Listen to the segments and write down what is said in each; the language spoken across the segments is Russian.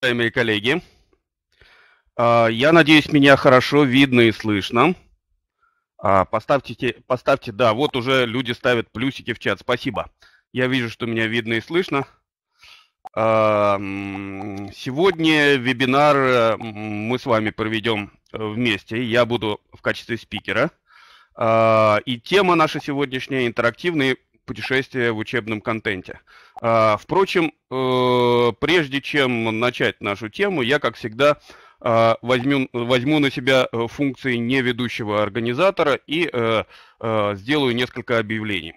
Уважаемые коллеги, а, я надеюсь, меня хорошо видно и слышно. А, поставьте, поставьте, да, вот уже люди ставят плюсики в чат, спасибо. Я вижу, что меня видно и слышно. А, сегодня вебинар мы с вами проведем вместе. Я буду в качестве спикера. И тема наша сегодняшняя – интерактивные путешествия в учебном контенте. А, впрочем, э, прежде чем начать нашу тему, я, как всегда, а, возьму, возьму на себя э, функции неведущего организатора и э, сделаю несколько объявлений.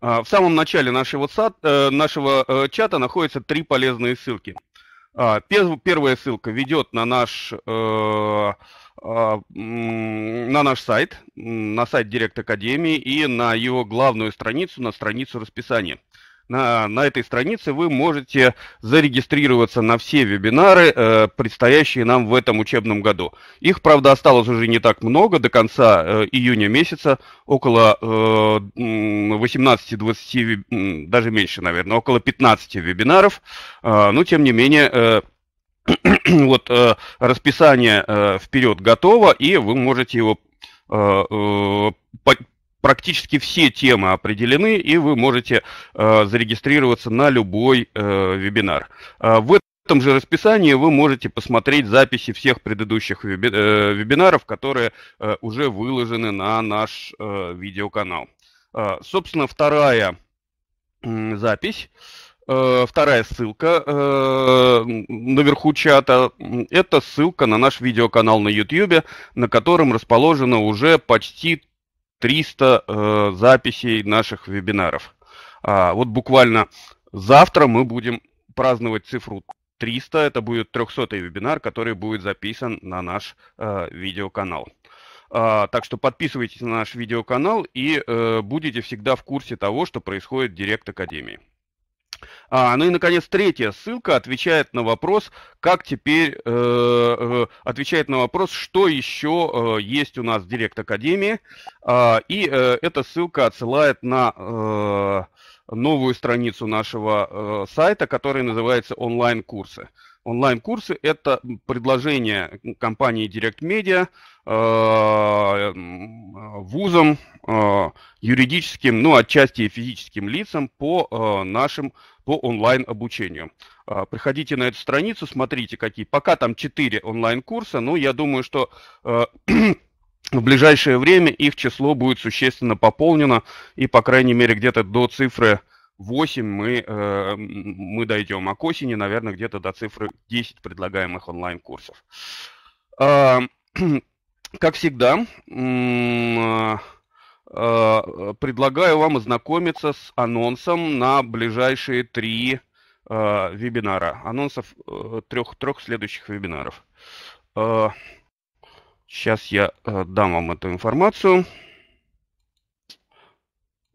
А, в самом начале нашего, сад, нашего чата находятся три полезные ссылки. Первая ссылка ведет на наш а, на наш сайт, на сайт Директ Академии и на его главную страницу, на страницу расписания. На, на этой странице вы можете зарегистрироваться на все вебинары, э, предстоящие нам в этом учебном году. Их, правда, осталось уже не так много, до конца э, июня месяца около э, 18-20, даже меньше, наверное, около 15 вебинаров. Э, но, тем не менее, э, вот э, расписание э, вперед готово, и вы можете его э, э, по, практически все темы определены, и вы можете э, зарегистрироваться на любой э, вебинар. Э, в этом же расписании вы можете посмотреть записи всех предыдущих веби, э, вебинаров, которые э, уже выложены на наш э, видеоканал. Э, собственно, вторая э, запись. Э, вторая ссылка э, наверху чата. Это ссылка на наш видеоканал на YouTube, на котором расположено уже почти 300 э, записей наших вебинаров. А, вот буквально завтра мы будем праздновать цифру 300. Это будет 300-й вебинар, который будет записан на наш видеоканал. А, так что подписывайтесь на наш видеоканал и будете всегда в курсе того, что происходит в Директ Академии. А, ну и, наконец, третья ссылка отвечает на вопрос, как теперь, э, э, отвечает на вопрос, что еще э, есть у нас в Директ Академии. Э, и э, эта ссылка отсылает на э, новую страницу нашего э, сайта, которая называется «Онлайн-курсы». Онлайн-курсы – это предложение компании Direct Media э, э, вузам, э, юридическим, ну, отчасти и физическим лицам по э, нашим по онлайн-обучению. А, приходите на эту страницу, смотрите, какие. Пока там 4 онлайн-курса, но я думаю, что а, в ближайшее время их число будет существенно пополнено, и, по крайней мере, где-то до цифры 8 мы, э, мы дойдем, а к осени, наверное, где-то до цифры 10 предлагаемых онлайн-курсов. А, как всегда, Э, предлагаю вам ознакомиться с анонсом на ближайшие три э, вебинара. Анонсов э, трех, трех следующих вебинаров. сейчас я дам вам эту информацию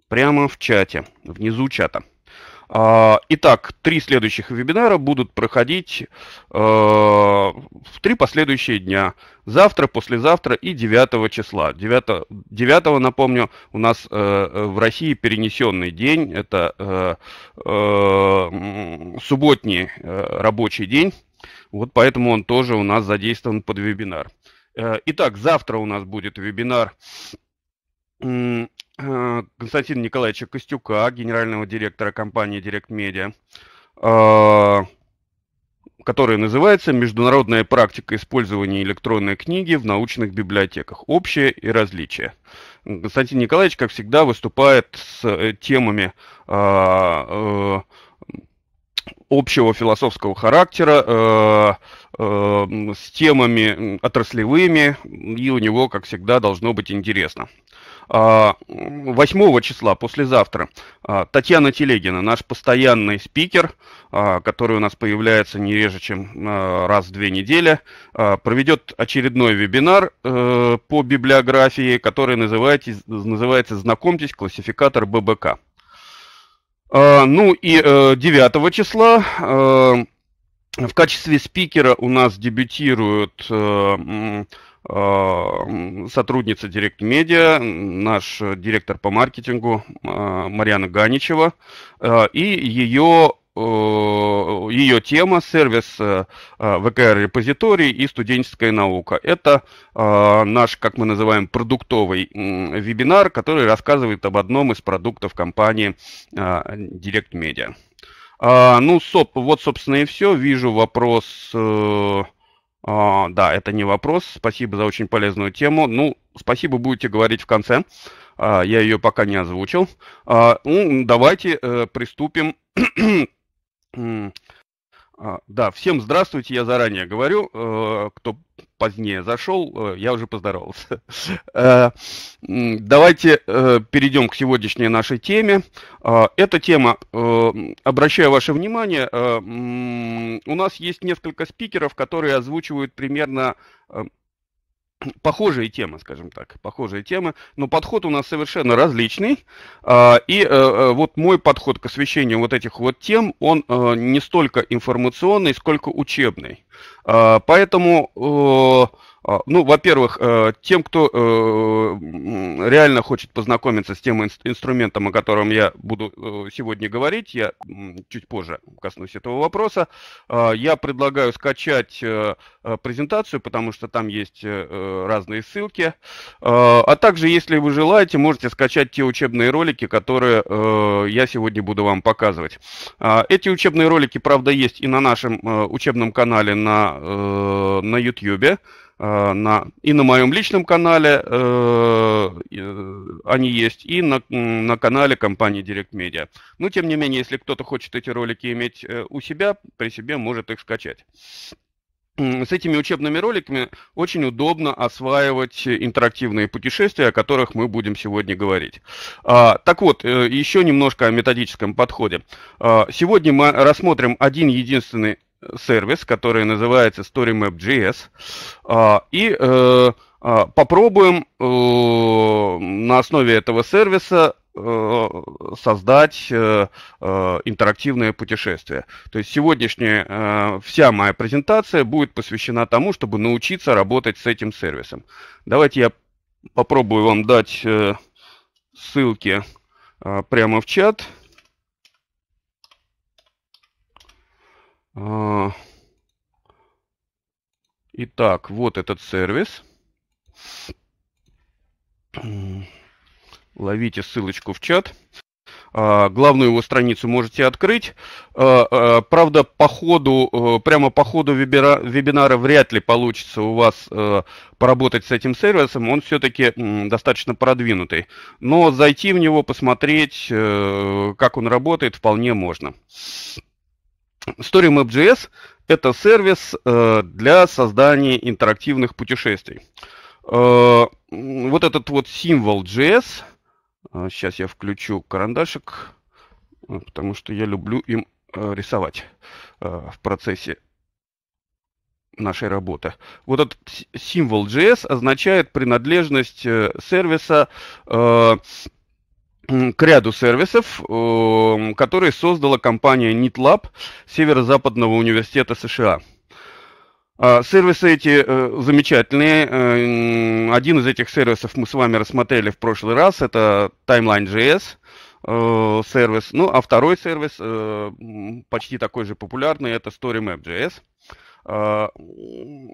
прямо в чате, внизу чата. А, итак, три следующих вебинара будут проходить э, в три последующие дня. Завтра, послезавтра и 9 числа. 9, 9 напомню, у нас э, в России перенесенный день. Это э, субботний рабочий день. Вот поэтому он тоже у нас задействован под вебинар. Итак, завтра у нас будет вебинар Э, Константина Николаевича Костюка, генерального директора компании Direct Media, который называется «Международная практика использования электронной книги в научных библиотеках. Общее и различия». Константин Николаевич, как всегда, выступает с э, темами э, общего философского характера, э, э, с темами отраслевыми, и у него, как всегда, должно быть интересно. 8 а, числа, послезавтра, а, Татьяна Телегина, наш постоянный спикер, а, который у нас появляется не реже, чем раз в две недели, проведет очередной вебинар э, по библиографии, который называется, называется «Знакомьтесь, классификатор ББК». Э, ну и 9 э, числа э, в качестве спикера у нас дебютирует сотрудница Direct Media, наш директор по маркетингу Марьяна Ганичева и ее Э, ее тема сервис ВКР э, э, репозиторий и студенческая наука. Это наш, как мы называем, продуктовый вебинар, который рассказывает об одном из продуктов компании Direct Media. А, ну, соп вот, собственно, и все. Вижу вопрос. А, да, это не вопрос. Спасибо за очень полезную тему. Ну, спасибо, будете говорить в конце. А, я ее пока не озвучил. Ну, давайте приступим а, да, всем здравствуйте, я заранее говорю, э, кто позднее зашел, э, я уже поздоровался. Э, давайте перейдем к сегодняшней нашей теме. А, эта тема, обращаю ваше внимание, у нас есть несколько спикеров, которые озвучивают примерно Похожая тема, скажем так, похожие темы, но подход у нас совершенно различный. А, и э, э, вот мой подход к освещению вот этих вот тем, он э, не столько информационный, сколько учебный. А, поэтому а, ну, во-первых, э, тем, кто э, реально хочет познакомиться с тем инструментом, о котором я буду э, сегодня говорить, я чуть позже коснусь этого вопроса, я предлагаю скачать презентацию, потому что там есть разные ссылки. А также, если вы желаете, можете скачать те учебные ролики, которые я сегодня буду вам показывать. А, эти учебные ролики, правда, есть и на нашем учебном канале на, на YouTube. Э, на, и на моем личном канале э, э они есть, и на, на канале компании Direct Media. Но, тем не менее, если кто-то хочет эти ролики иметь э, у себя, при себе может их скачать. С этими учебными роликами очень удобно осваивать интерактивные путешествия, о которых мы будем сегодня говорить. А, так вот, еще немножко о методическом подходе. А, сегодня мы рассмотрим один единственный сервис, который называется StoryMap.js, а, и э, а, попробуем э, на основе этого сервиса э, создать интерактивное путешествие. То есть сегодняшняя вся моя презентация будет посвящена тому, чтобы научиться работать с этим сервисом. Давайте я попробую вам дать ссылки прямо в чат. А. Итак, вот этот сервис. Ловите ссылочку в чат. А, главную его страницу можете открыть. А, правда, по ходу, э, прямо по ходу вебера, вебинара вряд ли получится у вас э, поработать с этим сервисом. Он все-таки достаточно продвинутый. Но зайти в него, посмотреть, э, как он работает, вполне можно. StoryMap.js — это сервис э, для создания интерактивных путешествий. Э, вот этот вот символ JS, э, сейчас я включу карандашик, потому что я люблю им рисовать в процессе нашей работы. Вот этот символ JS означает принадлежность сервиса к ряду сервисов, эм, которые создала компания NITLAB Северо-Западного университета США. А, сервисы эти э, замечательные. Э, один из этих сервисов мы с вами рассмотрели в прошлый раз. Это Timeline.js э, сервис. Ну, а второй сервис, почти такой же популярный, это StoryMap.js. А,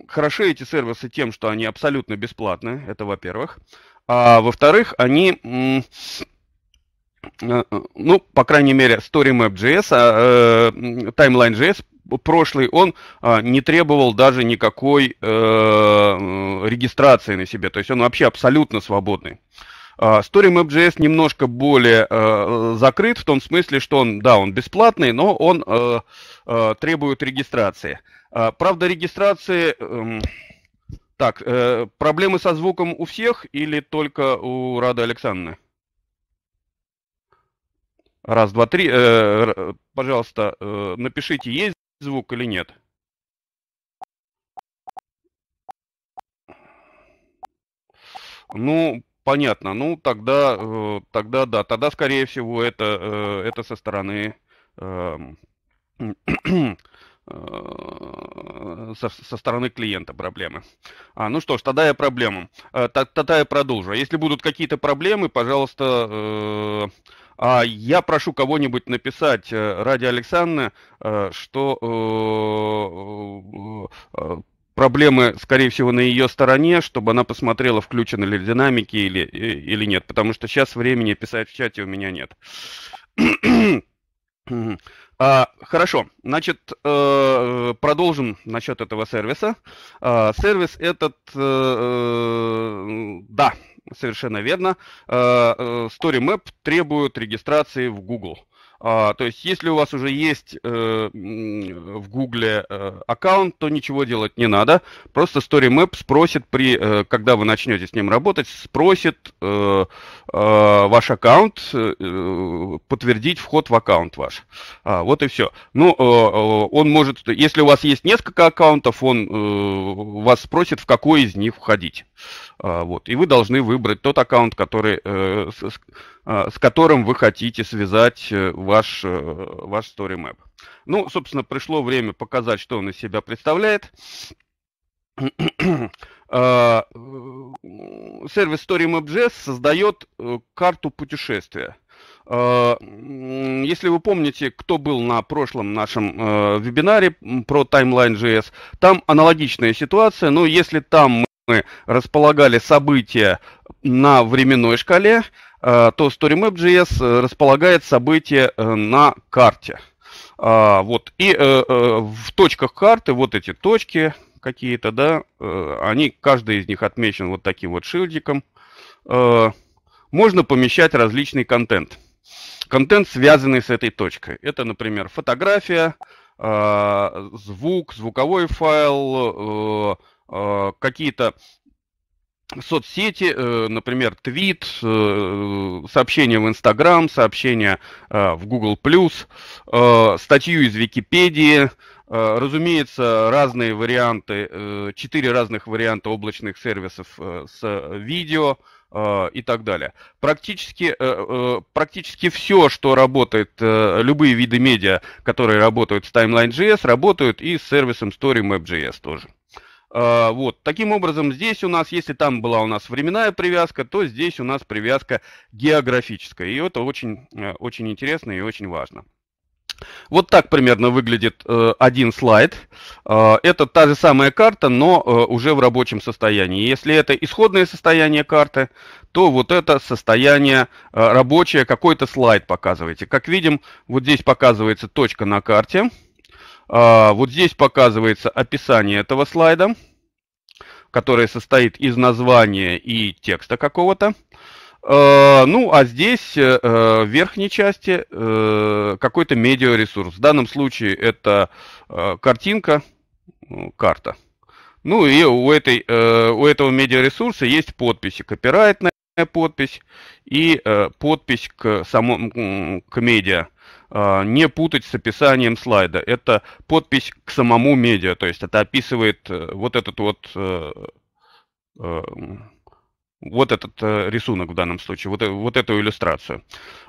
хороши эти сервисы тем, что они абсолютно бесплатны, это во-первых. А во-вторых, они Э, э, ну, по крайней мере, StoryMap.js, а, э, Timeline.js прошлый, он а, не требовал даже никакой регистрации на себе. То есть он вообще абсолютно свободный. А, StoryMap.js немножко более закрыт в том смысле, что он, да, он бесплатный, но он требует регистрации. Правда, регистрации... Эм, так, проблемы со звуком у всех или только у Рады Александры? Раз, два, три. Э, пожалуйста, э, напишите, есть звук или нет. Ну, понятно. Ну, тогда, э, тогда да. Тогда, скорее всего, это, это со стороны... Эм, со стороны клиента проблемы. А, ну что ж, тогда я проблему. Тогда я продолжу. А если будут какие-то проблемы, пожалуйста, а Я прошу кого-нибудь написать э, ради Александры, э, что э, проблемы, скорее всего, на ее стороне, чтобы она посмотрела, включены ли динамики или, или нет, потому что сейчас времени писать в чате у меня нет. А, хорошо, значит, э, продолжим насчет этого сервиса. А, сервис этот, э, да, Совершенно верно. Э, э, StoryMap требует регистрации в Google. А, то есть, если у вас уже есть э, в Google э, аккаунт, то ничего делать не надо. Просто StoryMap спросит, при, э, когда вы начнете с ним работать, спросит ваш аккаунт, подтвердить вход в аккаунт ваш. А, вот и все. Ну, он может, если у вас есть несколько аккаунтов, он вас спросит, в какой из них входить. А, вот, и вы должны выбрать тот аккаунт, который... Э, с которым вы хотите связать э, ваш, э, ваш story map. Ну, собственно, пришло время показать, что он из себя представляет. Сервис StoryMap.js создает карту путешествия. Если вы помните, кто был на прошлом нашем вебинаре про Timeline.js, там аналогичная ситуация, но если там мы располагали события на временной шкале, Э, то StoryMap.js э, располагает события э, на карте. А, вот. И в точках карты вот эти точки какие-то, да, они, каждый из них отмечен вот таким вот шильдиком. Можно помещать различный контент. Контент, связанный с этой точкой. Это, например, фотография, звук, звуковой файл, какие-то соцсети, э, например, твит, э, сообщение в Инстаграм, сообщение э, в Google+, статью из Википедии, разумеется, разные варианты, четыре разных варианта облачных сервисов с видео, и так далее. Практически, практически все, что работает, любые виды медиа, которые работают с Timeline.js, работают и с сервисом StoryMap.js тоже. А, вот, таким образом, здесь у нас, если там была у нас временная привязка, то здесь у нас привязка географическая. И это очень, э, очень интересно и очень важно. Вот так примерно выглядит э, один слайд. А, это та же самая карта, но э, уже в рабочем состоянии. Если это исходное состояние карты, то вот это состояние рабочее, какой-то слайд показываете. Как видим, вот здесь показывается точка на карте. А, вот здесь показывается описание этого слайда, которое состоит из названия и текста какого-то. А, ну, а здесь э, э, в верхней части э, какой-то медиаресурс. В данном случае это картинка, ну, карта. Ну и у, этой, у этого медиаресурса есть подписи, копирайтная подпись и подпись к самому к медиа а, не путать с описанием слайда. Это подпись к самому медиа, то есть это описывает э, вот этот вот э, э, вот этот рисунок в данном случае, вот, вот эту иллюстрацию.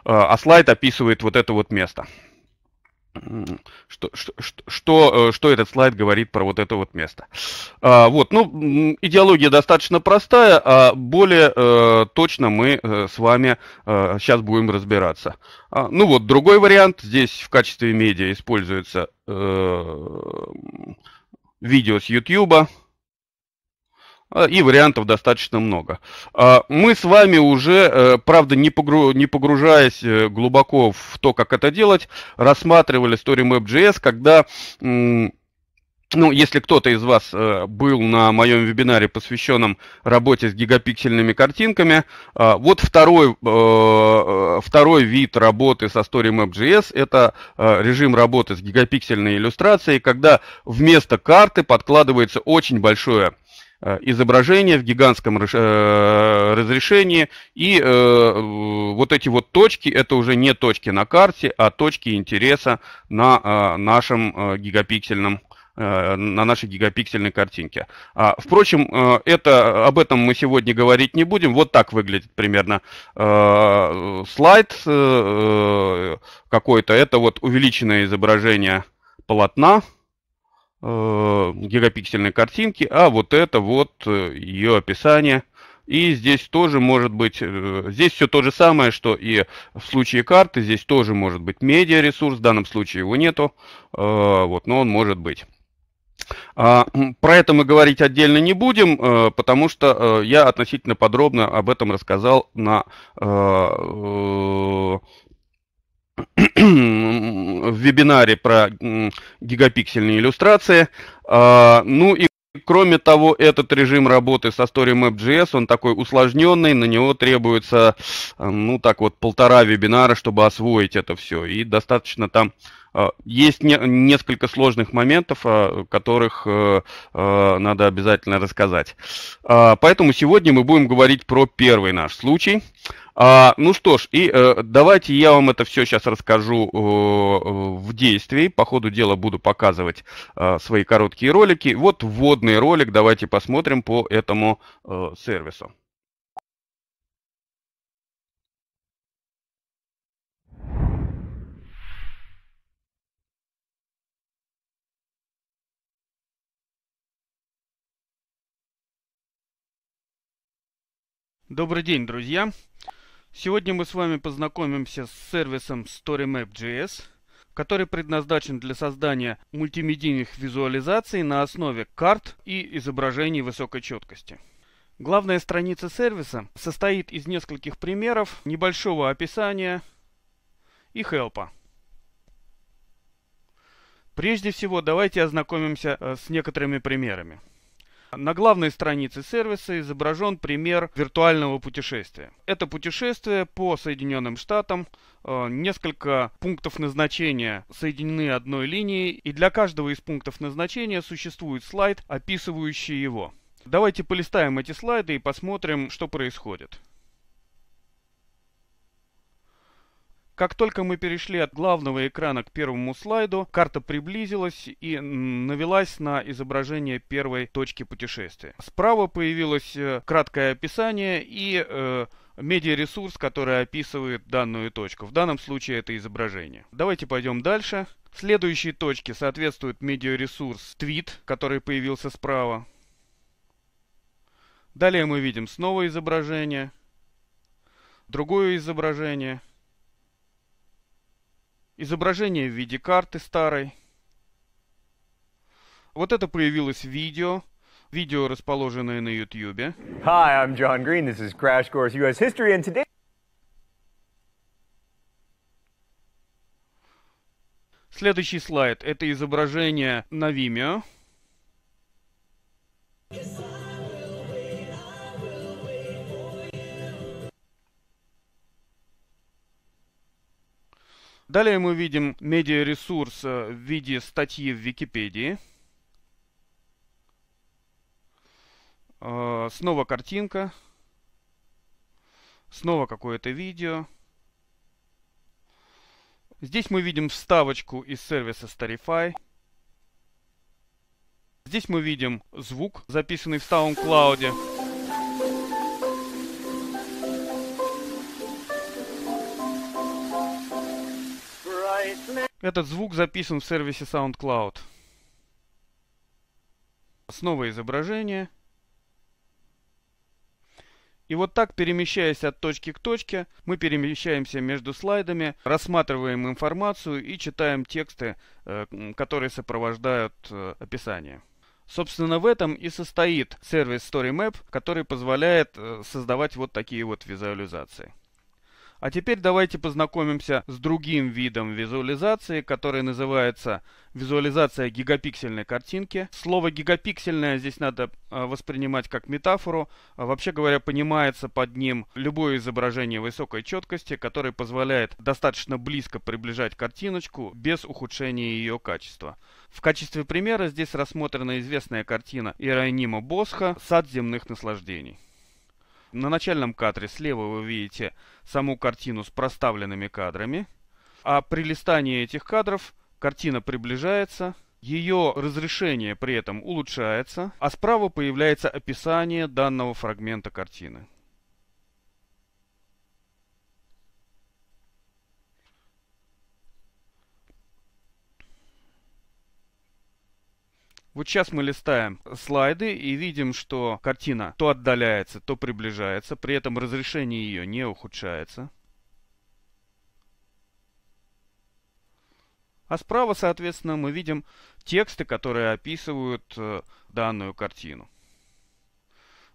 А, а слайд описывает вот это вот место что, что, что, э, что этот слайд говорит про вот это вот место. А, вот, ну, идеология достаточно простая, а более э, точно мы э, с вами э, сейчас будем разбираться. А, ну вот, другой вариант, здесь в качестве медиа используется э, видео с YouTube, а, и вариантов достаточно много. А, мы с вами уже, э, правда, не, погружаясь э, глубоко в то, как это делать, рассматривали историю StoryMap.js, когда ну, если кто-то из вас э, был на моем вебинаре, посвященном работе с гигапиксельными картинками, а, вот второй, второй вид работы со StoryMap.js – это режим работы с гигапиксельной иллюстрацией, когда вместо карты подкладывается очень большое Э, изображение в гигантском э, разрешении. И э, вот эти вот точки, это уже не точки на карте, а точки интереса на нашем гигапиксельном на нашей гигапиксельной картинке. А, впрочем, это, об этом мы сегодня говорить не будем. Вот так выглядит примерно слайд какой-то. Это вот увеличенное изображение полотна, Э, гигапиксельной картинки, а вот это вот э, ее описание. И здесь тоже может быть, э, здесь все то же самое, что и в случае карты, здесь тоже может быть медиаресурс, в данном случае его нету, вот, но он может быть. А, про это мы говорить отдельно не будем, потому что я относительно подробно об этом рассказал на в вебинаре про гигапиксельные иллюстрации. А, ну и Кроме того, этот режим работы со StoryMap.js, он такой усложненный, на него требуется, а, ну так вот, полтора вебинара, чтобы освоить это все. И достаточно там а, есть не, несколько сложных моментов, о которых э, э, надо обязательно рассказать. Э, поэтому сегодня мы будем говорить про первый наш случай. А, ну что ж, и э, давайте я вам это все сейчас расскажу э, в действии. По ходу дела буду показывать э, свои короткие ролики. Вот вводный ролик, давайте посмотрим по этому э, сервису. Добрый день, друзья! Сегодня мы с вами познакомимся с сервисом StoryMap.js, который предназначен для создания мультимедийных визуализаций на основе карт и изображений высокой четкости. Главная страница сервиса состоит из нескольких примеров, небольшого описания и хелпа. Прежде всего, давайте ознакомимся э, с некоторыми примерами. На главной странице сервиса изображен пример виртуального путешествия. Это путешествие по Соединенным Штатам. Э, несколько пунктов назначения соединены одной линией, и для каждого из пунктов назначения существует слайд, описывающий его. Давайте полистаем эти слайды и посмотрим, что происходит. Как только мы перешли от главного экрана к первому слайду, карта приблизилась и навелась на изображение первой точки путешествия. Справа появилось э, краткое описание и э, медиаресурс, который описывает данную точку. В данном случае это изображение. Давайте пойдем дальше. Следующей точке соответствует медиаресурс твит, который появился справа. Далее мы видим снова изображение, другое изображение – изображение в виде карты старой. Вот это появилось в видео. Видео, расположенное на YouTube. Hi, I'm John Green. This is Crash Course US History, and today... Следующий слайд – это изображение на Vimeo. Далее мы видим медиаресурс э, в виде статьи в Википедии. Э, снова картинка. Снова какое-то видео. Здесь мы видим вставочку из сервиса Starify. Здесь мы видим звук, записанный в SoundCloud. Этот звук записан в сервисе SoundCloud. Снова изображение. И вот так, перемещаясь от точки к точке, мы перемещаемся между слайдами, рассматриваем информацию и читаем тексты, э, которые сопровождают э, описание. Собственно, в этом и состоит сервис StoryMap, который позволяет э, создавать вот такие вот визуализации. А теперь давайте познакомимся с другим видом визуализации, который называется визуализация гигапиксельной картинки. Слово гигапиксельное здесь надо а, воспринимать как метафору. А, вообще говоря, понимается под ним любое изображение высокой четкости, которое позволяет достаточно близко приближать картиночку без ухудшения ее качества. В качестве примера здесь рассмотрена известная картина Иронима Босха «Сад земных наслаждений». На начальном кадре слева вы видите саму картину с проставленными кадрами, а при листании этих кадров картина приближается, ее разрешение при этом улучшается, а справа появляется описание данного фрагмента картины. Вот сейчас мы листаем слайды и видим, что картина то отдаляется, то приближается, при этом разрешение ее не ухудшается. А справа, соответственно, мы видим тексты, которые описывают э, данную картину.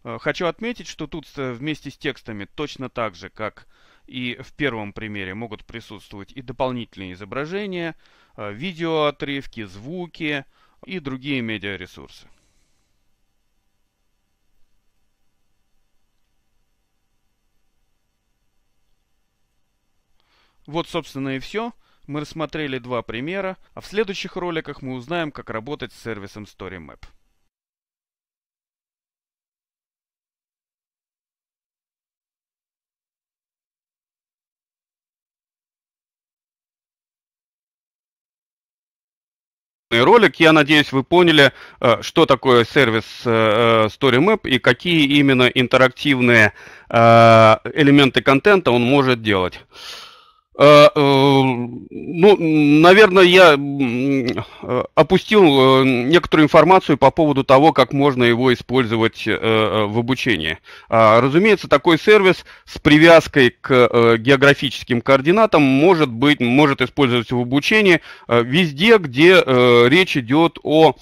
Э, хочу отметить, что тут э, вместе с текстами точно так же, как и в первом примере, могут присутствовать и дополнительные изображения, видеоотрывки, звуки, звуки и другие медиаресурсы. Вот, собственно, и все. Мы рассмотрели два примера, а в следующих роликах мы узнаем, как работать с сервисом StoryMap. интересный ролик. Я надеюсь, вы поняли, э, что такое сервис э, э, StoryMap и какие именно интерактивные элементы контента он может делать. Э, э, ну, наверное, я э, опустил некоторую информацию по поводу того, как можно его использовать в обучении. А, разумеется, такой сервис с привязкой к географическим координатам может быть, может использоваться в обучении везде, где речь идет о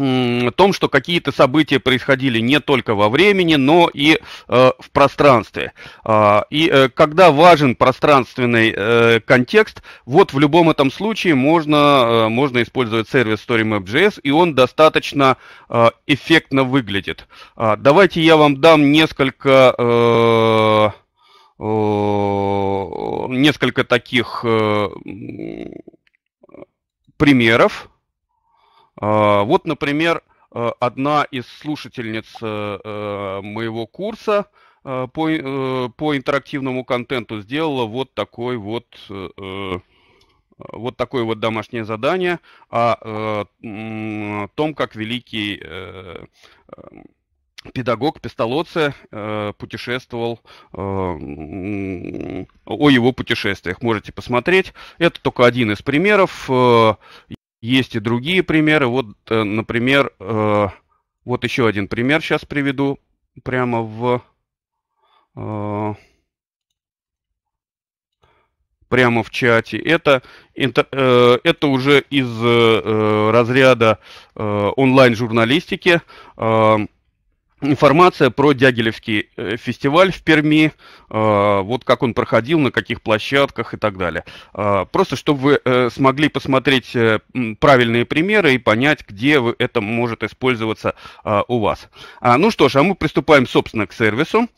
о том, что какие-то события происходили не только во времени, но и э, в пространстве. Э, и э, когда важен пространственный э, контекст, вот в любом этом случае можно, э, можно использовать сервис StoryMap.js, и он достаточно э, эффектно выглядит. Э, давайте я вам дам несколько... э несколько таких э, примеров. А, вот, например, э, одна из слушательниц э, э, моего курса по, по интерактивному контенту сделала вот такой вот вот такое вот домашнее задание о том, как великий педагог Пестолоце путешествовал, о его путешествиях. Можете посмотреть. Это только один из примеров. Есть и другие примеры. Вот, э, например, э, вот еще один пример сейчас приведу прямо в э, прямо в чате. Это, это, уже из разряда онлайн-журналистики информация про Дягилевский э, фестиваль в Перми, э, вот как он проходил, на каких площадках и так далее. Э, просто чтобы вы смогли посмотреть правильные примеры и понять, где это может использоваться у вас. А, ну что ж, а мы приступаем, собственно, к сервису.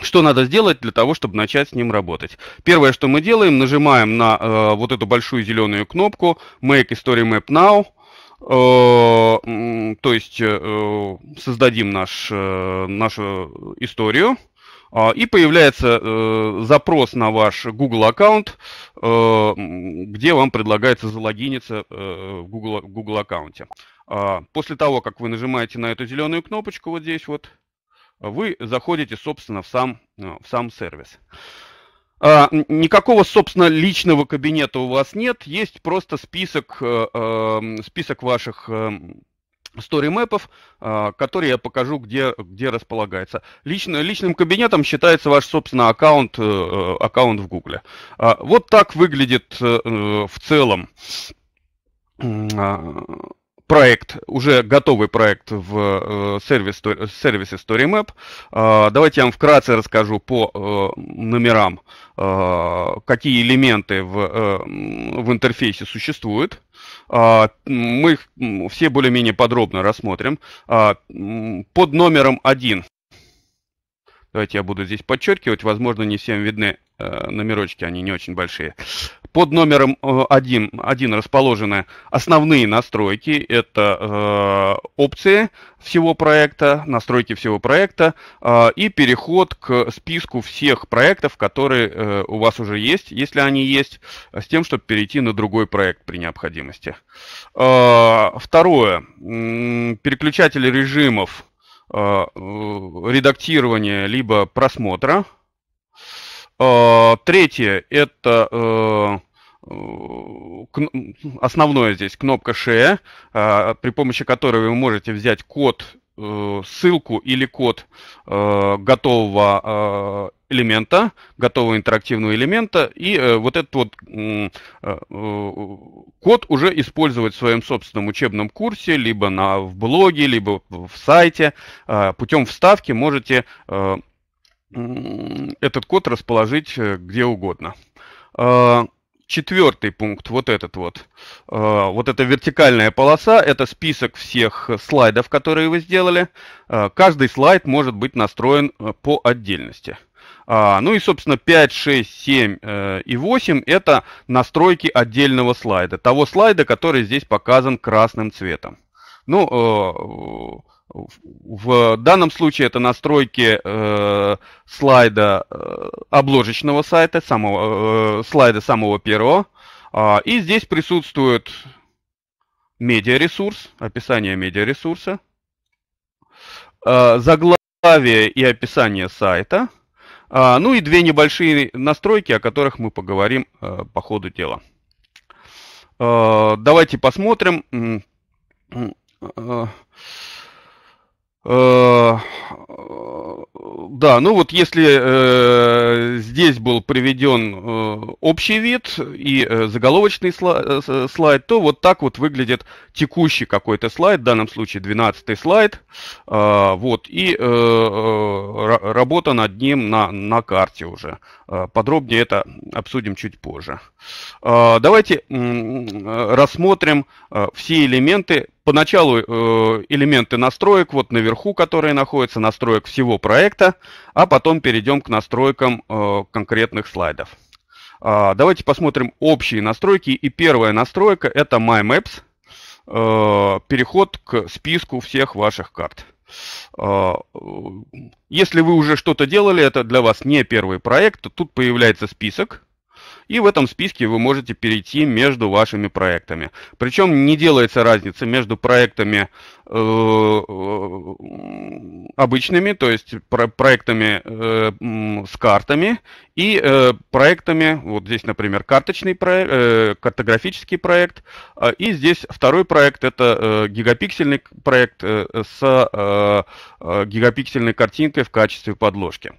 Что надо сделать для того, чтобы начать с ним работать? Первое, что мы делаем, нажимаем на э, вот эту большую зеленую кнопку Make History Map Now. Э, то есть э, создадим наш, э, нашу историю, а, и появляется э, запрос на ваш Google аккаунт, э, где вам предлагается залогиниться э, в Google, Google аккаунте. Э, после того, как вы нажимаете на эту зеленую кнопочку вот здесь вот, вы заходите, собственно, в сам, в сам сервис. Э, а, никакого, собственно, личного кабинета у вас нет, есть просто список, э, эм, список ваших эм, сторимэпов, а, которые я покажу, где, где располагается. Лично, личным кабинетом считается ваш, собственно, аккаунт, э, э, аккаунт в Гугле. А, вот так выглядит в целом проект, уже готовый проект в э, сервис, сервисе StoryMap. А, давайте я вам вкратце расскажу по э, номерам, э, какие элементы в, в интерфейсе существуют. А, мы их все более-менее подробно рассмотрим. А, под номером 1 Давайте я буду здесь подчеркивать. Возможно, не всем видны номерочки, они не очень большие. Под номером 1, э, 1 расположены основные настройки, это э, опции всего проекта, настройки всего проекта э, и переход к списку всех проектов, которые э, у вас уже есть, если они есть, с тем, чтобы перейти на другой проект при необходимости. Э, второе, э, переключатели режимов э, э, редактирования либо просмотра – а, третье – это э, основное здесь кнопка Share, а, при помощи которой вы можете взять код, э, ссылку или код э, готового элемента, готового интерактивного элемента, и вот этот вот код уже использовать в своем собственном учебном курсе, либо на, в блоге, либо в сайте. А, путем вставки можете этот код расположить э, где угодно. А, четвертый пункт, вот этот вот, а, вот эта вертикальная полоса, это список всех слайдов, которые вы сделали. А, каждый слайд может быть настроен э, по отдельности. Ну и, собственно, 5, 6, 7 и 8 – это настройки отдельного слайда, того слайда, который здесь показан красным цветом. Ну, э, в данном случае это настройки э, слайда э, обложечного сайта, самого, э, слайда самого первого. Э, и здесь присутствует медиаресурс, описание медиаресурса, э, заглавие и описание сайта, э, ну и две небольшие настройки, о которых мы поговорим э, по ходу дела. Э, давайте посмотрим. Э, Э, да, ну вот если э, здесь был приведен э, общий вид и заголовочный слайд, то вот так вот выглядит текущий какой-то слайд, в данном случае 12 слайд, вот, и работа над ним на, на карте уже. Подробнее это обсудим чуть позже. Давайте рассмотрим все элементы поначалу э, элементы настроек вот наверху, которые находятся, настроек всего проекта, а потом перейдем к настройкам э, конкретных слайдов. Э, давайте посмотрим общие настройки. И первая настройка это MyMaps, э, переход к списку всех ваших карт. А, э, если вы уже что-то делали, это для вас не первый проект, то тут появляется список, и в этом списке вы можете перейти между вашими проектами. Причем не делается разница между проектами э, э, обычными, то есть про проектами э, с картами и э, проектами, вот здесь, например, карточный проект, э, картографический проект, а, и здесь второй проект, это э, гигапиксельный проект с гигапиксельной картинкой в качестве подложки.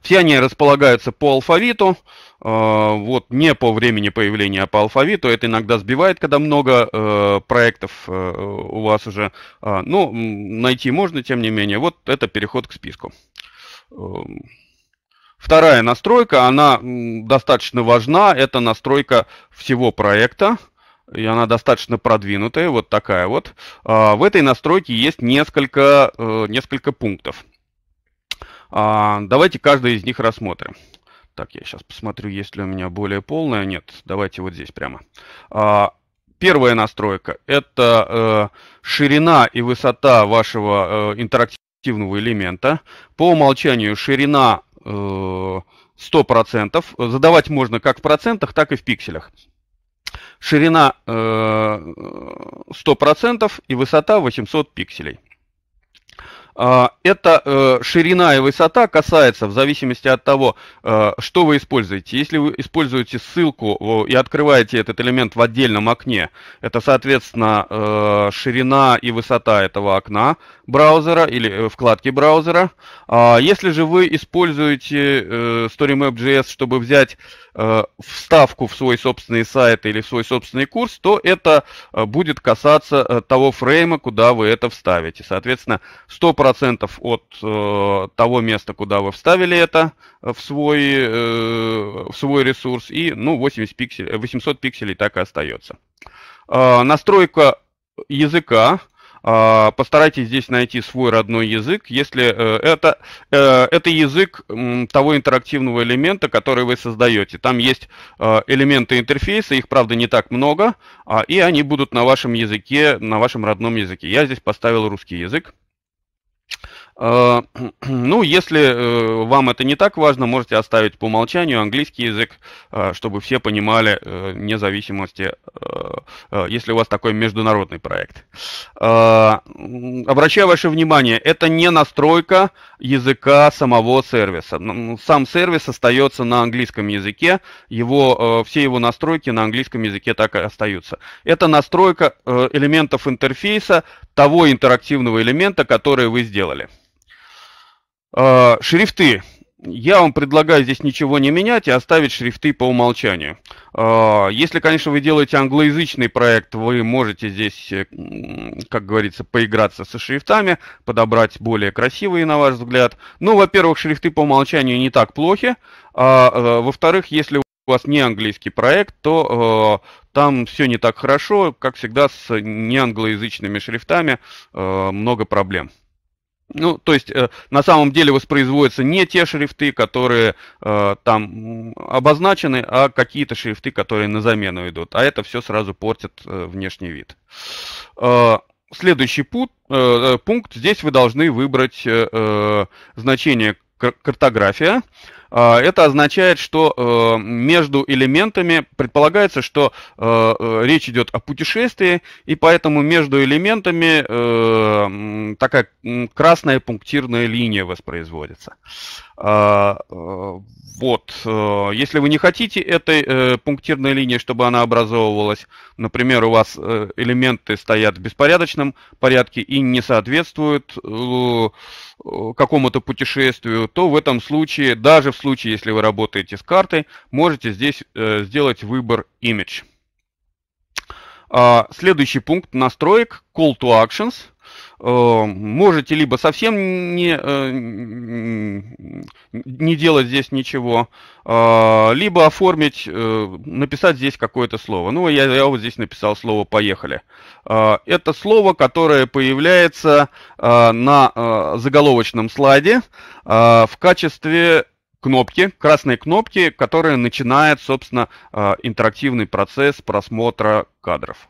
Все они располагаются по алфавиту, э, вот не по времени появления, а по алфавиту. Это иногда сбивает, когда много э, проектов э, у вас уже. А, но ну, найти можно, тем не менее. Вот это переход к списку. Эм, вторая настройка, она достаточно важна. Это настройка всего проекта. И она достаточно продвинутая, вот такая вот. А, в этой настройке есть несколько, несколько пунктов. А, давайте каждый из них рассмотрим. Так, я сейчас посмотрю, есть ли у меня более полная. Нет, давайте вот здесь прямо. А, первая настройка – это э, ширина и высота вашего э, интерактивного элемента. По умолчанию ширина 100%. Э, Задавать можно как в процентах, так и в пикселях. Ширина 100% и высота 800 пикселей. А, это э, ширина и высота касается в зависимости от того, э, что вы используете. Если вы используете ссылку и открываете этот элемент в отдельном окне, это, соответственно, э, ширина и высота этого окна браузера или вкладки браузера. А, если же вы используете StoryMap.js, чтобы взять Э, вставку в свой собственный сайт или в свой собственный курс, то это э, будет касаться э, того фрейма, куда вы это вставите. Соответственно, 100% от того места, куда вы вставили это в свой, в свой ресурс, и ну, 80 пиксель, 800 пикселей так и остается. А, настройка языка а, постарайтесь здесь найти свой родной язык, если э, это, э, это язык того интерактивного элемента, который вы создаете. Там есть э, элементы интерфейса, их, правда, не так много, а, и они будут на вашем языке, на вашем родном языке. Я здесь поставил русский язык. А, ну, если э, вам это не так важно, можете оставить по умолчанию английский язык, а, чтобы все понимали э, независимости, э, если у вас такой международный проект. А, обращаю ваше внимание, это не настройка языка самого сервиса. Сам сервис остается на английском языке, его, все его настройки на английском языке так и остаются. Это настройка элементов интерфейса того интерактивного элемента, который вы сделали. А, шрифты. Я вам предлагаю здесь ничего не менять и оставить шрифты по умолчанию. А, если, конечно, вы делаете англоязычный проект, вы можете здесь, э, как говорится, поиграться со шрифтами, подобрать более красивые, на ваш взгляд. Ну, во-первых, шрифты по умолчанию не так плохи. А, э, во-вторых, если у вас не английский проект, то э, там все не так хорошо. Как всегда, с неанглоязычными шрифтами э, много проблем. Ну, то есть э, на самом деле воспроизводятся не те шрифты, которые э, там обозначены, а какие-то шрифты, которые на замену идут. А это все сразу портит э, внешний вид. Э, следующий пут, э, э пункт. Здесь вы должны выбрать э, э значение картография. А, это означает, что э, между элементами предполагается, что э, э, речь идет о путешествии, и поэтому между элементами такая красная пунктирная линия воспроизводится. А, вот, если вы не хотите этой пунктирной линии, чтобы она образовывалась, например, у вас элементы стоят в беспорядочном порядке и не соответствуют какому-то путешествию, то в этом случае даже в случае, если вы работаете с картой, можете здесь э, сделать выбор Image. А, следующий пункт настроек Call to Actions. Э, можете либо совсем не, э, не делать здесь ничего, а, либо оформить, э, написать здесь какое-то слово. Ну, я, я вот здесь написал слово «поехали». А, это слово, которое появляется а, на заголовочном слайде в качестве кнопки, красные кнопки, которые начинают, собственно, э, интерактивный процесс просмотра кадров.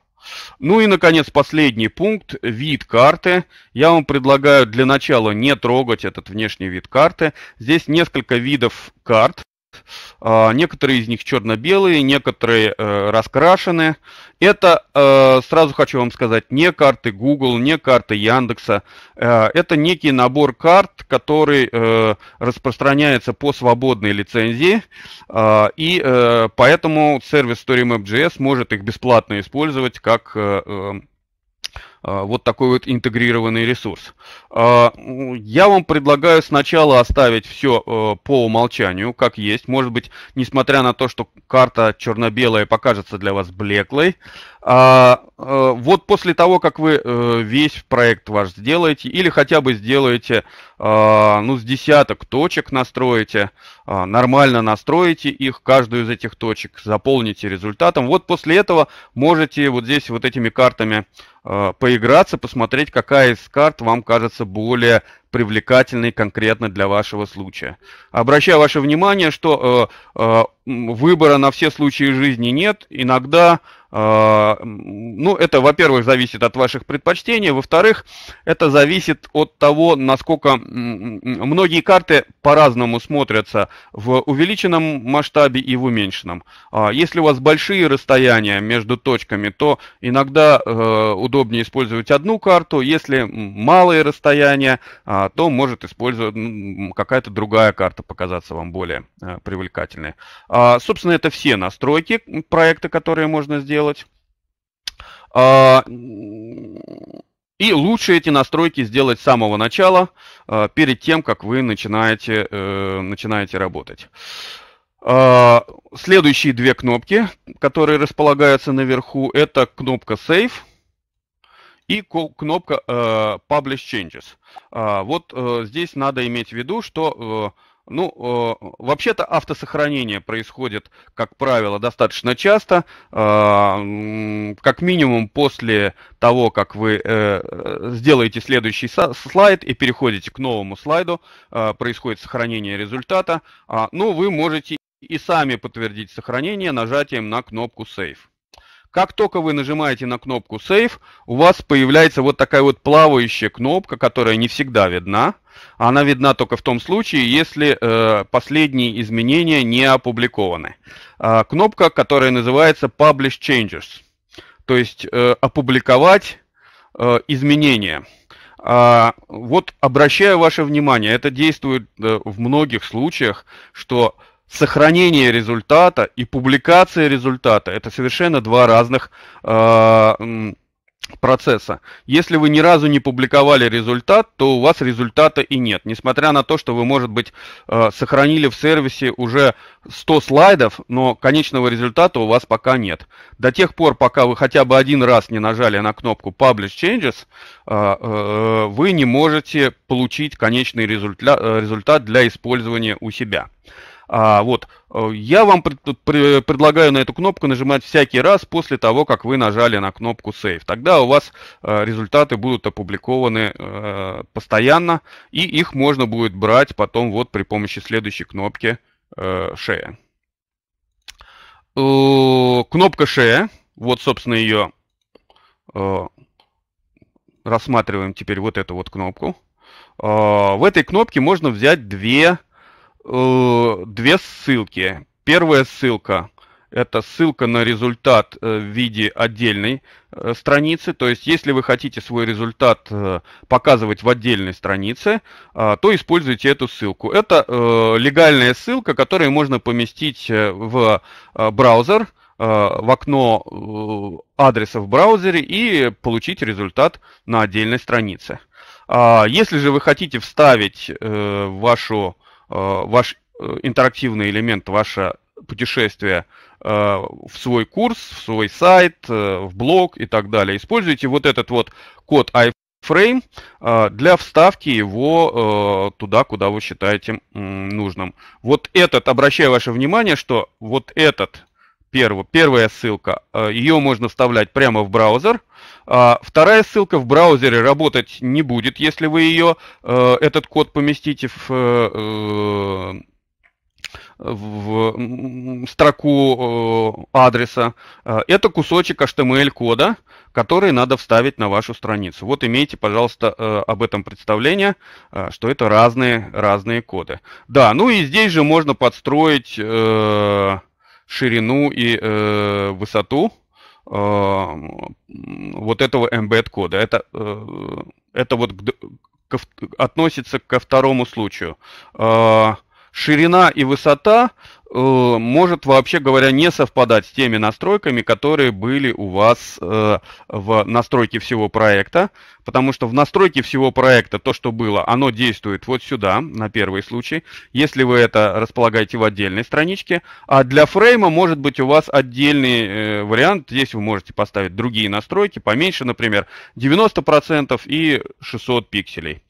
Ну и, наконец, последний пункт – вид карты. Я вам предлагаю для начала не трогать этот внешний вид карты. Здесь несколько видов карт. А, некоторые из них черно-белые, некоторые э, раскрашены. Это, э, сразу хочу вам сказать, не карты Google, не карты Яндекса. Э, это некий набор карт, который распространяется по свободной лицензии. А, и поэтому сервис StoryMap.js может их бесплатно использовать как а, вот такой вот интегрированный ресурс. А, я вам предлагаю сначала оставить все э, по умолчанию, как есть. Может быть, несмотря на то, что карта черно-белая покажется для вас блеклой, а, э, вот после того, как вы э, весь проект ваш сделаете, или хотя бы сделаете, а, ну, с десяток точек настроите, а, нормально настроите их, каждую из этих точек заполните результатом, вот после этого можете вот здесь вот этими картами а, поиграться, посмотреть, какая из карт вам кажется более привлекательной конкретно для вашего случая. Обращаю ваше внимание, что э, э, выбора на все случаи жизни нет. Иногда, э, ну, это, во-первых, зависит от ваших предпочтений, во-вторых, это зависит от того, насколько многие карты по-разному смотрятся в увеличенном масштабе и в уменьшенном. А если у вас большие расстояния между точками, то иногда э, удобнее использовать одну карту. Если малые расстояния, э, то может использовать какая-то другая карта показаться вам более э, привлекательной. А, собственно, это все настройки проекта, которые можно сделать. А, и лучше эти настройки сделать с самого начала, э, перед тем, как вы начинаете, э, начинаете работать. А, следующие две кнопки, которые располагаются наверху, это кнопка Save – и кнопка э, Publish Changes. А, вот э, здесь надо иметь в виду, что э, ну, вообще-то автосохранение происходит, как правило, достаточно часто. А, как минимум после того, как вы сделаете следующий слайд и переходите к новому слайду, происходит сохранение результата. А, Но ну, вы можете и сами подтвердить сохранение нажатием на кнопку Save. Как только вы нажимаете на кнопку Save, у вас появляется вот такая вот плавающая кнопка, которая не всегда видна. Она видна только в том случае, если э, последние изменения не опубликованы. Э, кнопка, которая называется Publish Changes, то есть э, опубликовать э, изменения. А, вот обращаю ваше внимание, это действует э, в многих случаях, что сохранение результата и публикация результата – это совершенно два разных э, процесса. Если вы ни разу не публиковали результат, то у вас результата и нет. Несмотря на то, что вы, может быть, э, сохранили в сервисе уже 100 слайдов, но конечного результата у вас пока нет. До тех пор, пока вы хотя бы один раз не нажали на кнопку Publish Changes, э, э, вы не можете получить конечный результат, э, результат для использования у себя. А, вот, э, я вам пред, пред, предлагаю на эту кнопку нажимать всякий раз после того, как вы нажали на кнопку Save. Тогда у вас э, результаты будут опубликованы э, постоянно, и их можно будет брать потом вот при помощи следующей кнопки э, Share. Э, кнопка Share, вот, собственно, ее э, рассматриваем теперь вот эту вот кнопку. Э, в этой кнопке можно взять две Э, две ссылки. Первая ссылка это ссылка на результат э, в виде отдельной э, страницы. То есть, если вы хотите свой результат показывать в отдельной странице, то используйте эту ссылку. Это легальная ссылка, которую можно поместить в браузер, в окно адреса в браузере и получить результат на отдельной странице. А если же вы хотите вставить вашу Э, ваш э, интерактивный элемент, ваше путешествие э, в свой курс, в свой сайт, в блог и так далее. Используйте вот этот вот код iframe для вставки его туда, куда вы считаете нужным. Вот этот, обращаю ваше внимание, что вот этот Первое, первая ссылка, э, ее можно вставлять прямо в браузер. А вторая ссылка в браузере работать не будет, если вы ее, э, этот код поместите в э, в строку адреса. Это кусочек HTML-кода, который надо вставить на вашу страницу. Вот имейте, пожалуйста, об этом представление, что это разные, разные коды. Да, ну и здесь же можно подстроить ширину и э, высоту э, вот этого embed-кода. Это, э, это вот к, к, относится ко второму случаю. Э, ширина и высота э, может, вообще говоря, не совпадать с теми настройками, которые были у вас э, в настройке всего проекта, потому что в настройке всего проекта то, что было, оно действует вот сюда, на первый случай, если вы это располагаете в отдельной страничке, а для фрейма может быть у вас отдельный э, вариант, здесь вы можете поставить другие настройки, поменьше, например, 90% и 600 пикселей.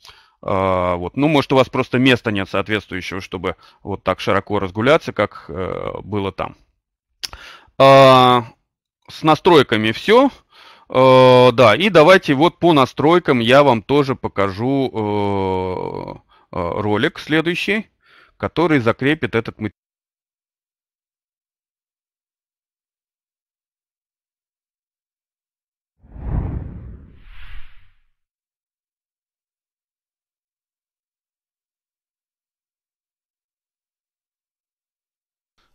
А, вот. Ну, может, у вас просто места нет соответствующего, чтобы вот так широко разгуляться, как э, было там. А, с настройками все. А, да, и давайте вот по настройкам я вам тоже покажу э, э, ролик следующий, который закрепит этот материал.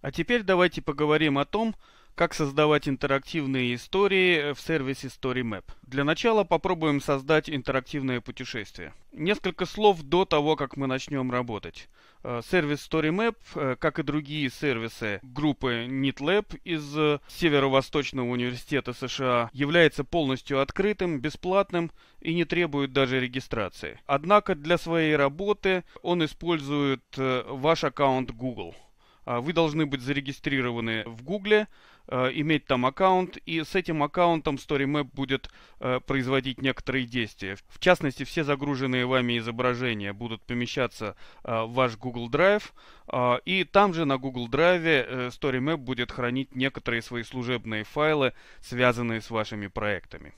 А теперь давайте поговорим о том, как создавать интерактивные истории э, в сервисе StoryMap. Для начала попробуем создать интерактивное путешествие. Несколько слов до того, как мы начнем работать. Э, сервис StoryMap, э, как и другие сервисы группы NITLAB из Северо-Восточного университета США, является полностью открытым, бесплатным и не требует даже регистрации. Однако для своей работы он использует ваш аккаунт Google – а, вы должны быть зарегистрированы в Гугле, а, иметь там аккаунт, и с этим аккаунтом StoryMap будет а, производить некоторые действия. В частности, все загруженные вами изображения будут помещаться в ваш Google Drive, и там же на Google Drive э, StoryMap будет хранить некоторые свои служебные файлы, связанные с вашими проектами.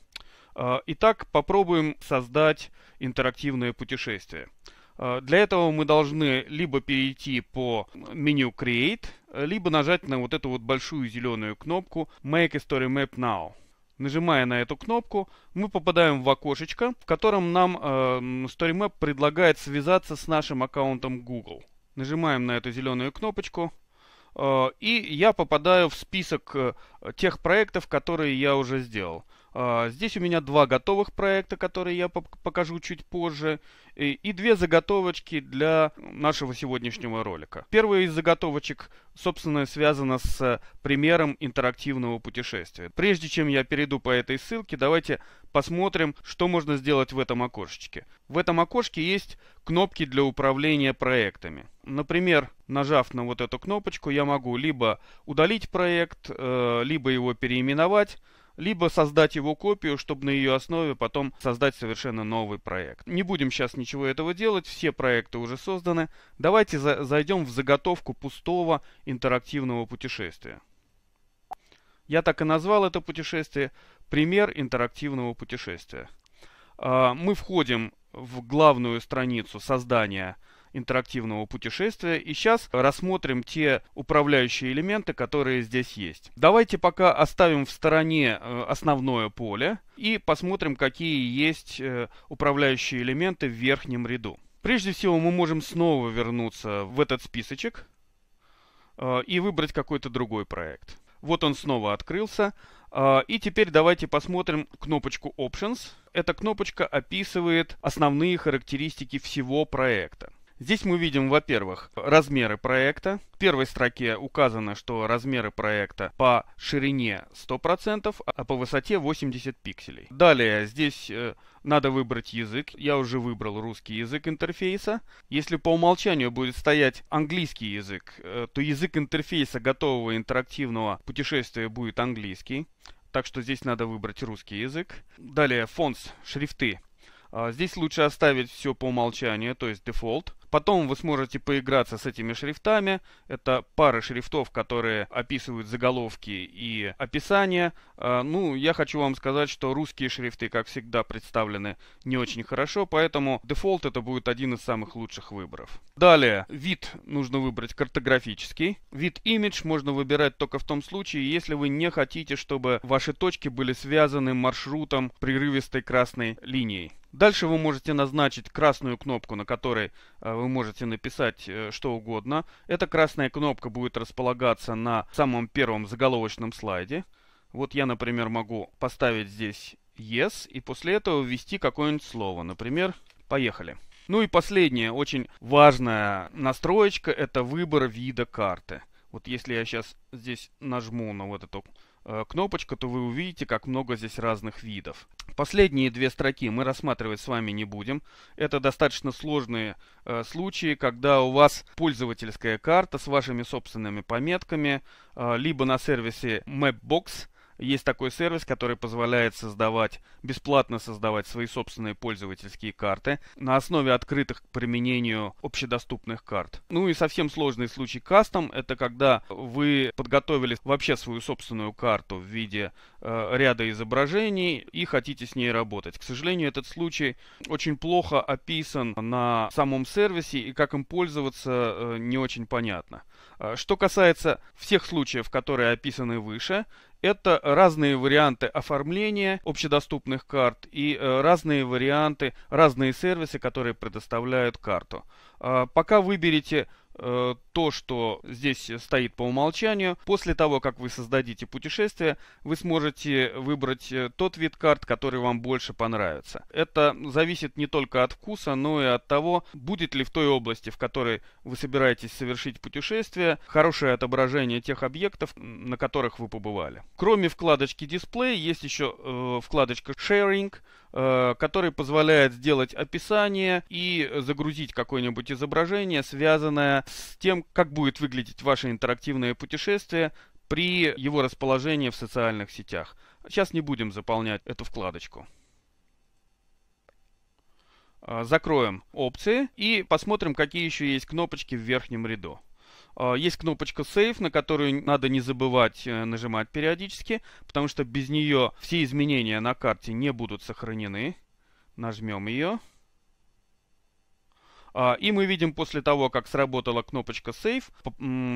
Итак, попробуем создать интерактивное путешествие. Э, для этого мы должны либо перейти по меню Create, э, либо нажать на вот эту вот большую зеленую кнопку Make a Story Map Now. Нажимая на эту кнопку, мы попадаем в окошечко, в котором нам э, StoryMap предлагает связаться с нашим аккаунтом Google. Нажимаем на эту зеленую кнопочку, э, и я попадаю в список э, тех проектов, которые я уже сделал. А, здесь у меня два готовых проекта, которые я покажу чуть позже, и две заготовочки для нашего сегодняшнего ролика. Первая из заготовочек, собственно, связана с э, примером интерактивного путешествия. Прежде чем я перейду по этой ссылке, давайте посмотрим, что можно сделать в этом окошечке. В этом окошке есть кнопки для управления проектами. Например, нажав на вот эту кнопочку, я могу либо удалить проект, э, либо его переименовать, либо создать его копию, чтобы на ее основе потом создать совершенно новый проект. Не будем сейчас ничего этого делать, все проекты уже созданы. Давайте за зайдем в заготовку пустого интерактивного путешествия. Я так и назвал это путешествие «Пример интерактивного путешествия». А, мы входим в главную страницу создания интерактивного путешествия. И сейчас рассмотрим те управляющие элементы, которые здесь есть. Давайте пока оставим в стороне э, основное поле и посмотрим, какие есть э, управляющие элементы в верхнем ряду. Прежде всего мы можем снова вернуться в этот списочек э, и выбрать какой-то другой проект. Вот он снова открылся. И теперь давайте посмотрим кнопочку Options. Эта кнопочка описывает основные характеристики всего проекта. Здесь мы видим, во-первых, размеры проекта. В первой строке указано, что размеры проекта по ширине 100%, а по высоте 80 пикселей. Далее здесь э, надо выбрать язык. Я уже выбрал русский язык интерфейса. Если по умолчанию будет стоять английский язык, э, то язык интерфейса готового интерактивного путешествия будет английский. Так что здесь надо выбрать русский язык. Далее фонт, шрифты. А, здесь лучше оставить все по умолчанию, то есть дефолт. Потом вы сможете поиграться с этими шрифтами. Это пары шрифтов, которые описывают заголовки и описание. А, ну, я хочу вам сказать, что русские шрифты, как всегда, представлены не очень хорошо, поэтому дефолт это будет один из самых лучших выборов. Далее, вид нужно выбрать картографический. Вид image можно выбирать только в том случае, если вы не хотите, чтобы ваши точки были связаны маршрутом прерывистой красной линией. Дальше вы можете назначить красную кнопку, на которой а, вы вы можете написать э, что угодно. Эта красная кнопка будет располагаться на самом первом заголовочном слайде. Вот я, например, могу поставить здесь yes и после этого ввести какое-нибудь слово. Например, поехали. Ну и последняя очень важная настроечка – это выбор вида карты. Вот если я сейчас здесь нажму на вот эту Э, кнопочка, то вы увидите, как много здесь разных видов. Последние две строки мы рассматривать с вами не будем. Это достаточно сложные э, случаи, когда у вас пользовательская карта с вашими собственными пометками, э, либо на сервисе Mapbox, есть такой сервис, который позволяет создавать, бесплатно создавать свои собственные пользовательские карты на основе открытых к применению общедоступных карт. Ну и совсем сложный случай кастом – это когда вы подготовили вообще свою собственную карту в виде э, ряда изображений и хотите с ней работать. К сожалению, этот случай очень плохо описан на самом сервисе и как им пользоваться э, не очень понятно. Э, что касается всех случаев, которые описаны выше, это разные варианты оформления общедоступных карт и э, разные варианты, разные сервисы, которые предоставляют карту. А, пока выберете Э, то, что здесь стоит по умолчанию. После того, как вы создадите путешествие, вы сможете выбрать э, тот вид карт, который вам больше понравится. Это зависит не только от вкуса, но и от того, будет ли в той области, в которой вы собираетесь совершить путешествие, хорошее отображение тех объектов, на которых вы побывали. Кроме вкладочки «Дисплей» есть еще э, вкладочка «Sharing», Э, который позволяет сделать описание и загрузить какое-нибудь изображение, связанное с тем, как будет выглядеть ваше интерактивное путешествие при его расположении в социальных сетях. Сейчас не будем заполнять эту вкладочку. Э, закроем опции и посмотрим, какие еще есть кнопочки в верхнем ряду. А, есть кнопочка Save, на которую надо не забывать э, нажимать периодически, потому что без нее все изменения на карте не будут сохранены. Нажмем ее. А, и мы видим после того, как сработала кнопочка Save,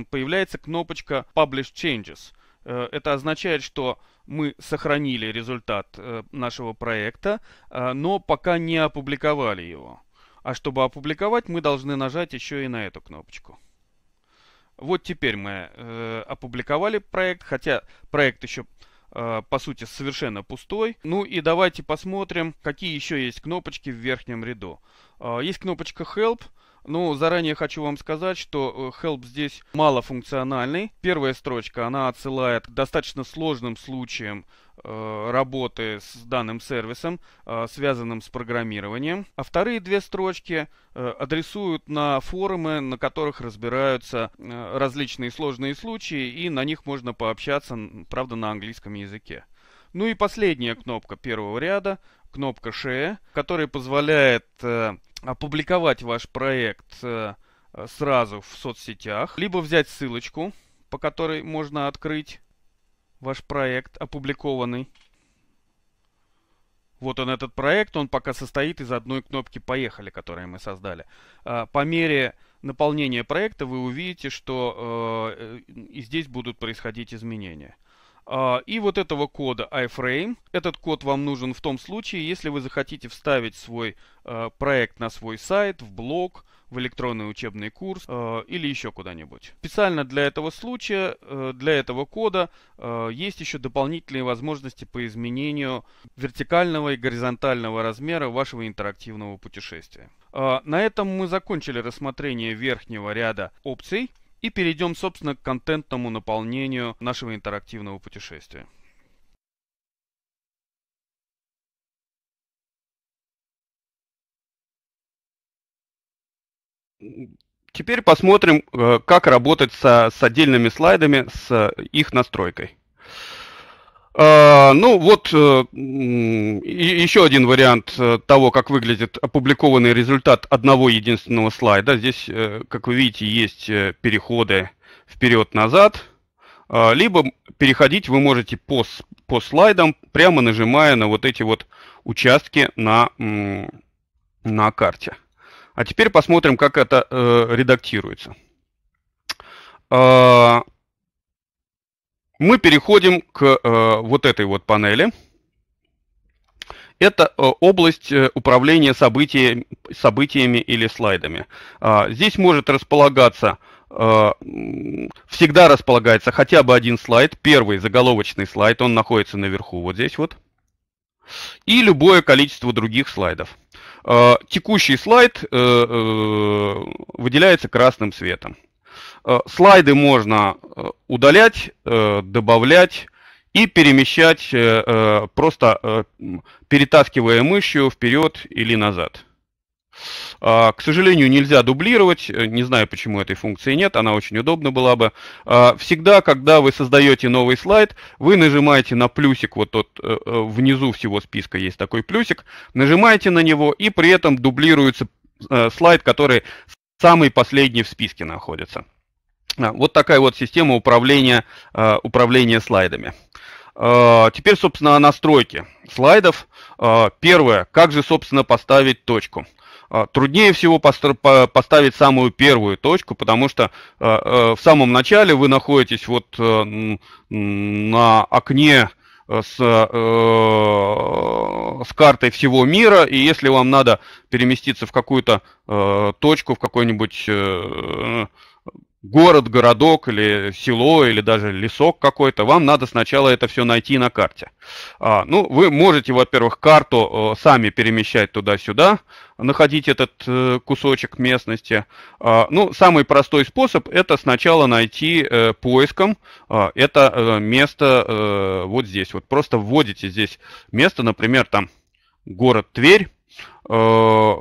появляется кнопочка Publish Changes. Э, это означает, что мы сохранили результат э, нашего проекта, а, но пока не опубликовали его. А чтобы опубликовать, мы должны нажать еще и на эту кнопочку. Вот теперь мы э, опубликовали проект, хотя проект еще э, по сути совершенно пустой. Ну и давайте посмотрим, какие еще есть кнопочки в верхнем ряду. Э, есть кнопочка Help, ну, заранее хочу вам сказать, что э, help здесь малофункциональный. Первая строчка, она отсылает к достаточно сложным случаям э, работы с данным сервисом, э, связанным с программированием. А вторые две строчки э, адресуют на форумы, на которых разбираются э, различные сложные случаи, и на них можно пообщаться, правда, на английском языке. Ну и последняя кнопка первого ряда, кнопка Share, которая позволяет э, опубликовать ваш проект э, сразу в соцсетях, либо взять ссылочку, по которой можно открыть ваш проект опубликованный. Вот он этот проект, он пока состоит из одной кнопки «Поехали», которую мы создали. А, по мере наполнения проекта вы увидите, что э, э, и здесь будут происходить изменения. А, и вот этого кода iframe, этот код вам нужен в том случае, если вы захотите вставить свой а, проект на свой сайт, в блог, в электронный учебный курс а, или еще куда-нибудь. Специально для этого случая, э, для этого кода есть еще дополнительные возможности по изменению вертикального и горизонтального размера вашего интерактивного путешествия. на этом мы закончили рассмотрение верхнего ряда опций. И перейдем, собственно, к контентному наполнению нашего интерактивного путешествия. Теперь посмотрим, э, как работать со с отдельными слайдами, с их настройкой. А, ну вот э, еще один вариант э, того, как выглядит опубликованный результат одного единственного слайда. Здесь, э, как вы видите, есть переходы вперед-назад. А, либо переходить вы можете по, по слайдам, прямо нажимая на вот эти вот участки на, на карте. А теперь посмотрим, как это редактируется. А, мы переходим к э, вот этой вот панели. Это э, область э, управления события, событиями или слайдами. А, здесь может располагаться, э, всегда располагается хотя бы один слайд, первый заголовочный слайд, он находится наверху вот здесь вот, и любое количество других слайдов. А, текущий слайд выделяется красным цветом. Э, слайды можно э, удалять, э, добавлять и перемещать, просто перетаскивая мышью вперед или назад. А, к сожалению, нельзя дублировать. Не знаю, почему этой функции нет. Она очень удобна была бы. А, всегда, когда вы создаете новый слайд, вы нажимаете на плюсик. Вот тот внизу всего списка есть такой плюсик. Нажимаете на него, и при этом дублируется слайд, который самый последний в списке находится. Вот такая вот система управления, э, управления слайдами. Э, теперь, собственно, настройки слайдов. Э, первое, как же, собственно, поставить точку. Труднее всего поставить самую первую точку, потому что в самом начале вы находитесь вот на окне с, с картой всего мира, и если вам надо переместиться в какую-то точку, в какой-нибудь город, городок или село, или даже лесок какой-то, вам надо сначала это все найти на карте. А, ну, вы можете, во-первых, карту э, сами перемещать туда-сюда, находить этот э, кусочек местности. А, ну, самый простой способ – это сначала найти э, поиском э, это э, место э, вот здесь. Вот просто вводите здесь место, например, там город Тверь, Э,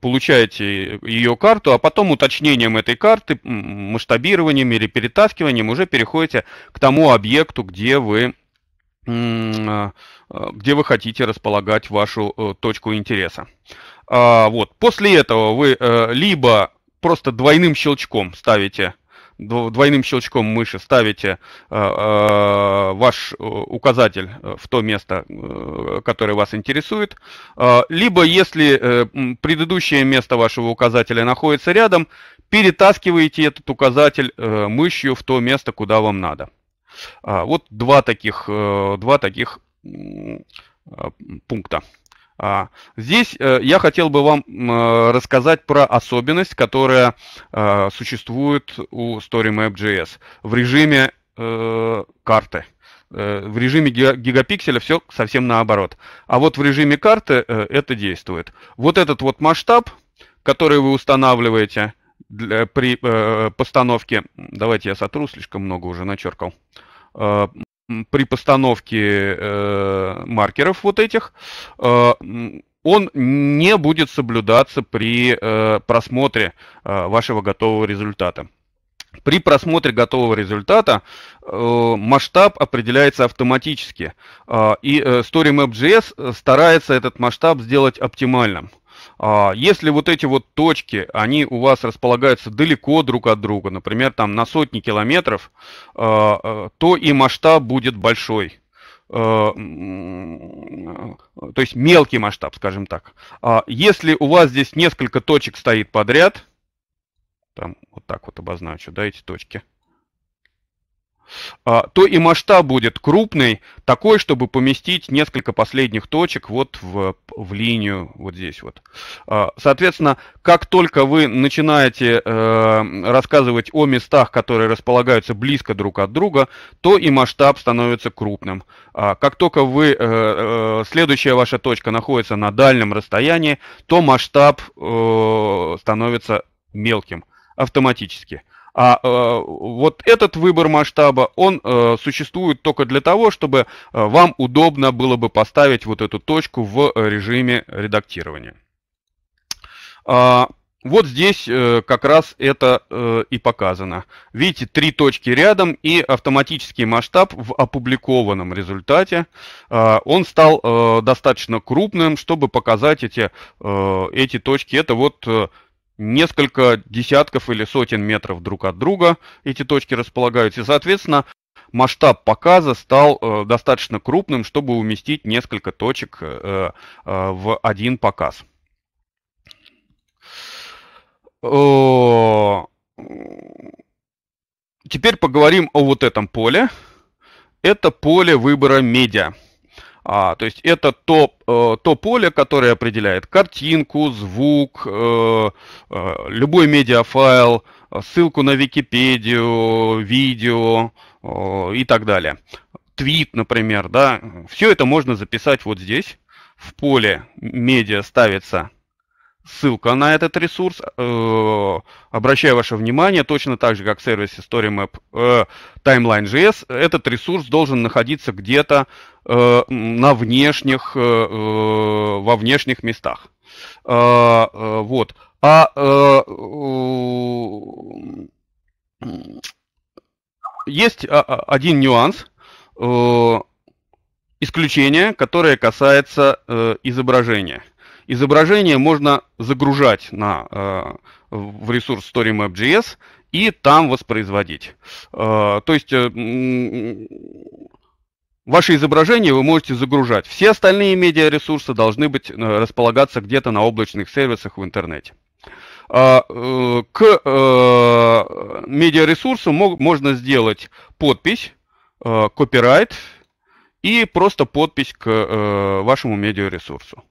получаете ее карту, а потом уточнением этой карты, масштабированием или перетаскиванием уже переходите к тому объекту, где вы э, э, где вы хотите располагать вашу точку интереса. А, вот. После этого вы либо просто двойным щелчком ставите двойным щелчком мыши ставите э, э, ваш э, указатель в то место, которое вас интересует. Либо, если предыдущее место вашего указателя находится рядом, перетаскиваете этот указатель мышью в то место, куда вам надо. А, вот два таких, два таких пункта. А, здесь э, я хотел бы вам э, рассказать про особенность, которая э, существует у StoryMap.js в режиме э, карты. Э, в режиме гигапикселя все совсем наоборот. А вот в режиме карты э, это действует. Вот этот вот масштаб, который вы устанавливаете для, при э, постановке... Давайте я сотру, слишком много уже начеркал э, при постановке э, маркеров вот этих, э, он не будет соблюдаться при э, просмотре э, вашего готового результата. При просмотре готового результата э, масштаб определяется автоматически, э, и э, StoryMap.js э, старается этот масштаб сделать оптимальным. Э, а, если вот эти вот точки, они у вас располагаются далеко друг от друга, например, там на сотни километров, а, а, то и масштаб будет большой то есть мелкий масштаб, скажем так. Если у вас здесь несколько точек стоит подряд, там вот так вот обозначу, да, эти точки, а, то и масштаб будет крупный, такой, чтобы поместить несколько последних точек вот в, в линию вот здесь вот. А, соответственно, как только вы начинаете э, рассказывать о местах, которые располагаются близко друг от друга, то и масштаб становится крупным. А, как только вы, э, э, следующая ваша точка находится на дальнем расстоянии, то масштаб становится мелким автоматически. А э, вот этот выбор масштаба, он э, существует только для того, чтобы э, вам удобно было бы поставить вот эту точку в э, режиме редактирования. Э, вот здесь э, как раз это э, и показано. Видите, три точки рядом и автоматический масштаб в опубликованном результате. Э, он стал э, достаточно крупным, чтобы показать эти, э, эти точки. Это вот... Э, несколько десятков или сотен метров друг от друга эти точки располагаются. И, соответственно, масштаб показа стал э, достаточно крупным, чтобы уместить несколько точек э, э, в один показ. Теперь поговорим о вот этом поле. Это поле выбора медиа. А, то есть это то, э, то поле, которое определяет картинку, звук, э, э, любой медиафайл, э, ссылку на Википедию, видео э, и так далее. Твит, например, да, все это можно записать вот здесь. В поле медиа ставится ссылка на этот ресурс. Э, обращаю ваше внимание, точно так же, как в сервисе StoryMap э, Timeline.js, этот ресурс должен находиться где-то э, на внешних, э, э, во внешних местах. Э, вот. А есть а, а, один нюанс, исключение, которое касается изображения. Изображение можно загружать на, э, в ресурс StoryMap.js и там воспроизводить. Э, то есть э, ваше изображение вы можете загружать. Все остальные медиаресурсы должны быть, э, располагаться где-то на облачных сервисах в интернете к медиаресурсу можно сделать подпись, копирайт и просто подпись к вашему медиаресурсу.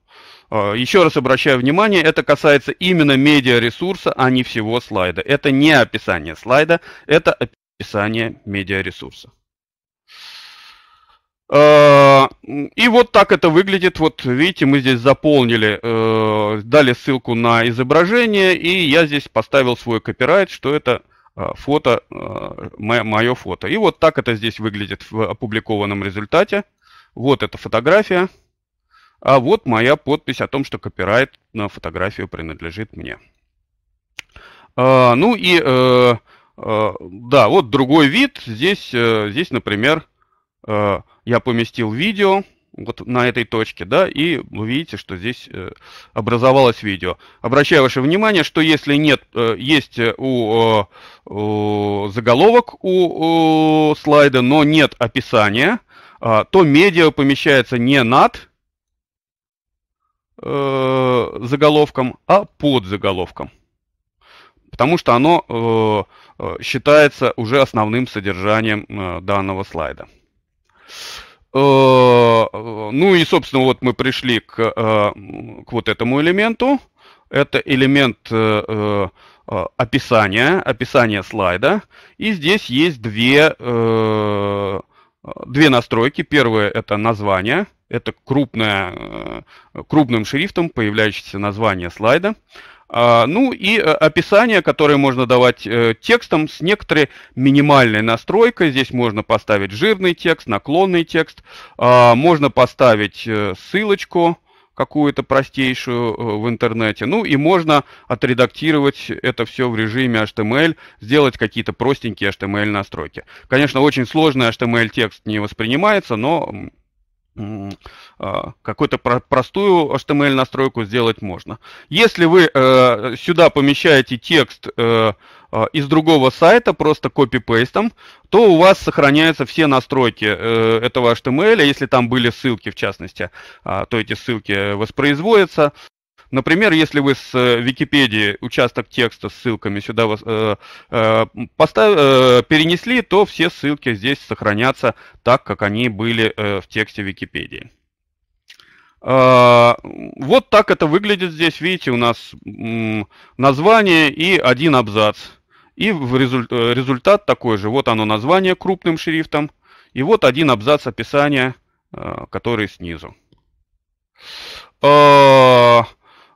Э, еще раз обращаю внимание, это касается именно медиаресурса, а не всего слайда. Это не описание слайда, это описание медиаресурса. Э, и вот так это выглядит. Вот видите, мы здесь заполнили, э, дали ссылку на изображение, и я здесь поставил свой копирайт, что это фото, мое фото. И вот так это здесь выглядит в опубликованном результате. Вот эта фотография. А вот моя подпись о том, что копирайт на фотографию принадлежит мне. А, ну и, э, э, да, вот другой вид. Здесь, э, здесь например, э, я поместил видео вот на этой точке, да, и вы видите, что здесь э, образовалось видео. Обращаю ваше внимание, что если нет, э, есть э, у, э, у заголовок у, у слайда, но нет описания, э, то медиа помещается не над э, заголовком, а под заголовком. Потому что оно э, э считается уже основным содержанием э, данного слайда. Э, э, ну и, собственно, вот мы пришли к, к вот этому элементу. Это элемент описания, описания слайда. И здесь есть две, э, две настройки. Первое – это название. Это крупное, э, крупным шрифтом появляющееся название слайда. А, ну и э, описание, которое можно давать э, текстом с некоторой минимальной настройкой. Здесь можно поставить жирный текст, наклонный текст, а, можно поставить ссылочку, какую-то простейшую э, в интернете. Ну и можно отредактировать это все в режиме HTML, сделать какие-то простенькие HTML настройки. Конечно, очень сложный HTML текст не воспринимается, но а, какую-то простую HTML эм настройку сделать можно. Если вы э, сюда помещаете текст э, а, из другого сайта, просто копипейстом, то у вас сохраняются все настройки э, этого HTML, эм если там были ссылки в частности, а, то эти ссылки воспроизводятся. Например, если вы с э, Википедии участок текста с ссылками сюда э, э, постав, э, перенесли, то все ссылки здесь сохранятся так, как они были э, в тексте Википедии. А, вот так это выглядит здесь. Видите, у нас название и один абзац. И в э, результат такой же. Вот оно название крупным шрифтом. И вот один абзац описания, э, который снизу. А,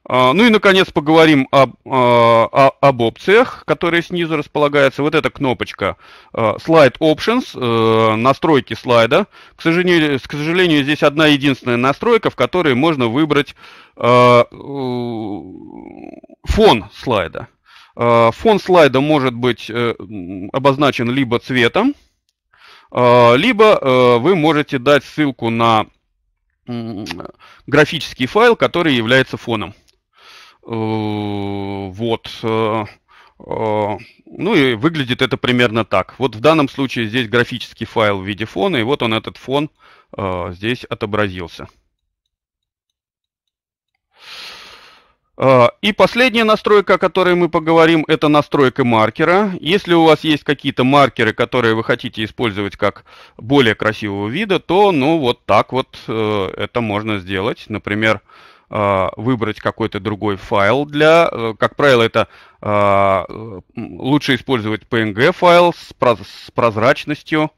а, ну и, наконец, поговорим об, а, об опциях, которые снизу располагаются. Вот эта кнопочка а, Slide Options, э, настройки слайда. К сожалению, к сожалению, здесь одна единственная настройка, в которой можно выбрать э, фон слайда. Фон слайда может быть э, обозначен либо цветом, либо вы можете дать ссылку на графический файл, который является фоном. Э, вот. Э, э, ну и выглядит это примерно так. Вот в данном случае здесь графический файл в виде фона, и вот он этот фон здесь отобразился. И последняя настройка, о которой мы поговорим, это настройка маркера. Если у вас есть какие-то маркеры, которые вы хотите использовать как более красивого вида, то ну вот так вот это можно сделать. Например, Э, выбрать какой-то другой файл для, э, как правило, это э, лучше использовать PNG файл с прозрачностью.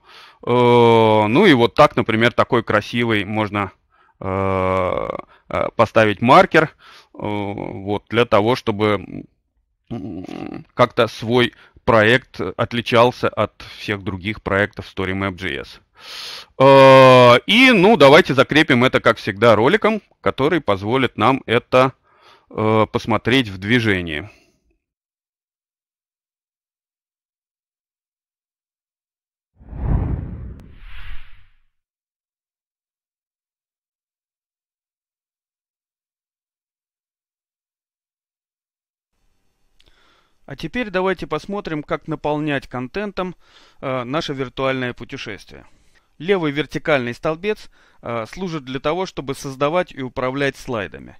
Ну и вот так, например, такой красивый можно поставить маркер вот, для того, чтобы как-то свой проект отличался от всех других проектов StoryMap.js. Э, и, ну, давайте закрепим это, как всегда, роликом, который позволит нам это э, посмотреть в движении. А теперь давайте посмотрим, как наполнять контентом э, наше виртуальное путешествие. Левый вертикальный столбец э, служит для того, чтобы создавать и управлять слайдами.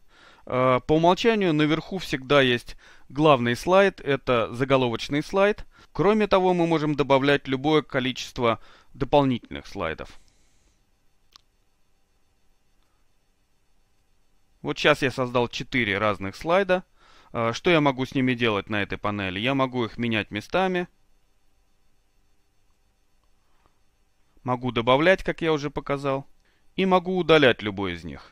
Э, по умолчанию наверху всегда есть главный слайд, это заголовочный слайд. Кроме того, мы можем добавлять любое количество дополнительных слайдов. Вот сейчас я создал 4 разных слайда. Э, что я могу с ними делать на этой панели? Я могу их менять местами. Могу добавлять, как я уже показал, и могу удалять любой из них.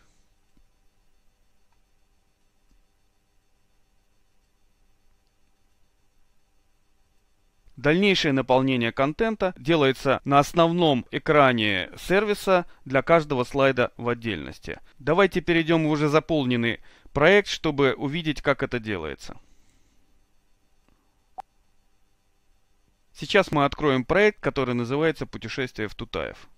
Дальнейшее наполнение контента делается на основном экране сервиса для каждого слайда в отдельности. Давайте перейдем в уже заполненный проект, чтобы увидеть, как это делается. Сейчас мы откроем проект, который называется «Путешествие в Тутаев».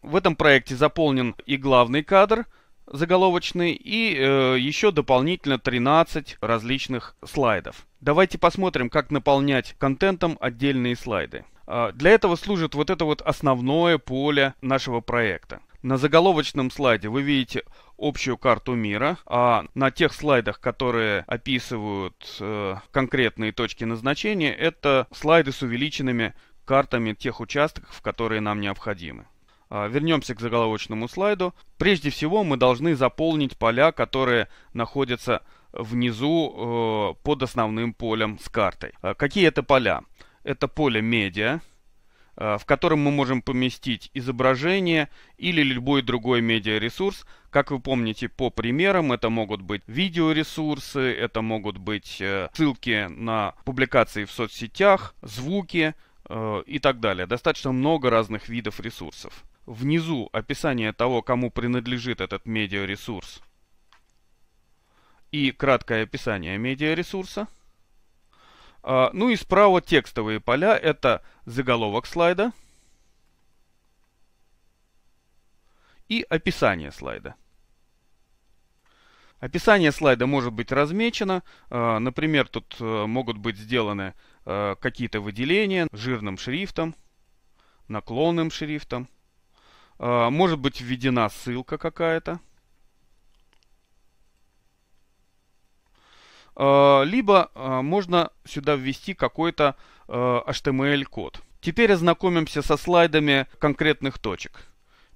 В этом проекте заполнен и главный кадр заголовочный, и э, еще дополнительно 13 различных слайдов. Давайте посмотрим, как наполнять контентом отдельные слайды. Э, для этого служит вот это вот основное поле нашего проекта. На заголовочном слайде вы видите общую карту мира, а на тех слайдах, которые описывают э, конкретные точки назначения, это слайды с увеличенными картами тех участков, которые нам необходимы. А, вернемся к заголовочному слайду. Прежде всего мы должны заполнить поля, которые находятся внизу э, под основным полем с картой. А, какие это поля? Это поле медиа, Э, в котором мы можем поместить изображение или любой другой медиаресурс. Как вы помните по примерам, это могут быть видеоресурсы, это могут быть э, ссылки на публикации в соцсетях, звуки э, и так далее. Достаточно много разных видов ресурсов. Внизу описание того, кому принадлежит этот медиаресурс и краткое описание медиаресурса. ресурса а, ну и справа текстовые поля. Это заголовок слайда и описание слайда. Описание слайда может быть размечено. А, например, тут э, могут быть сделаны э, какие-то выделения жирным шрифтом, наклонным шрифтом. А, может быть введена ссылка какая-то. Э, либо э, можно сюда ввести какой-то э, HTML-код. Теперь ознакомимся со слайдами конкретных точек.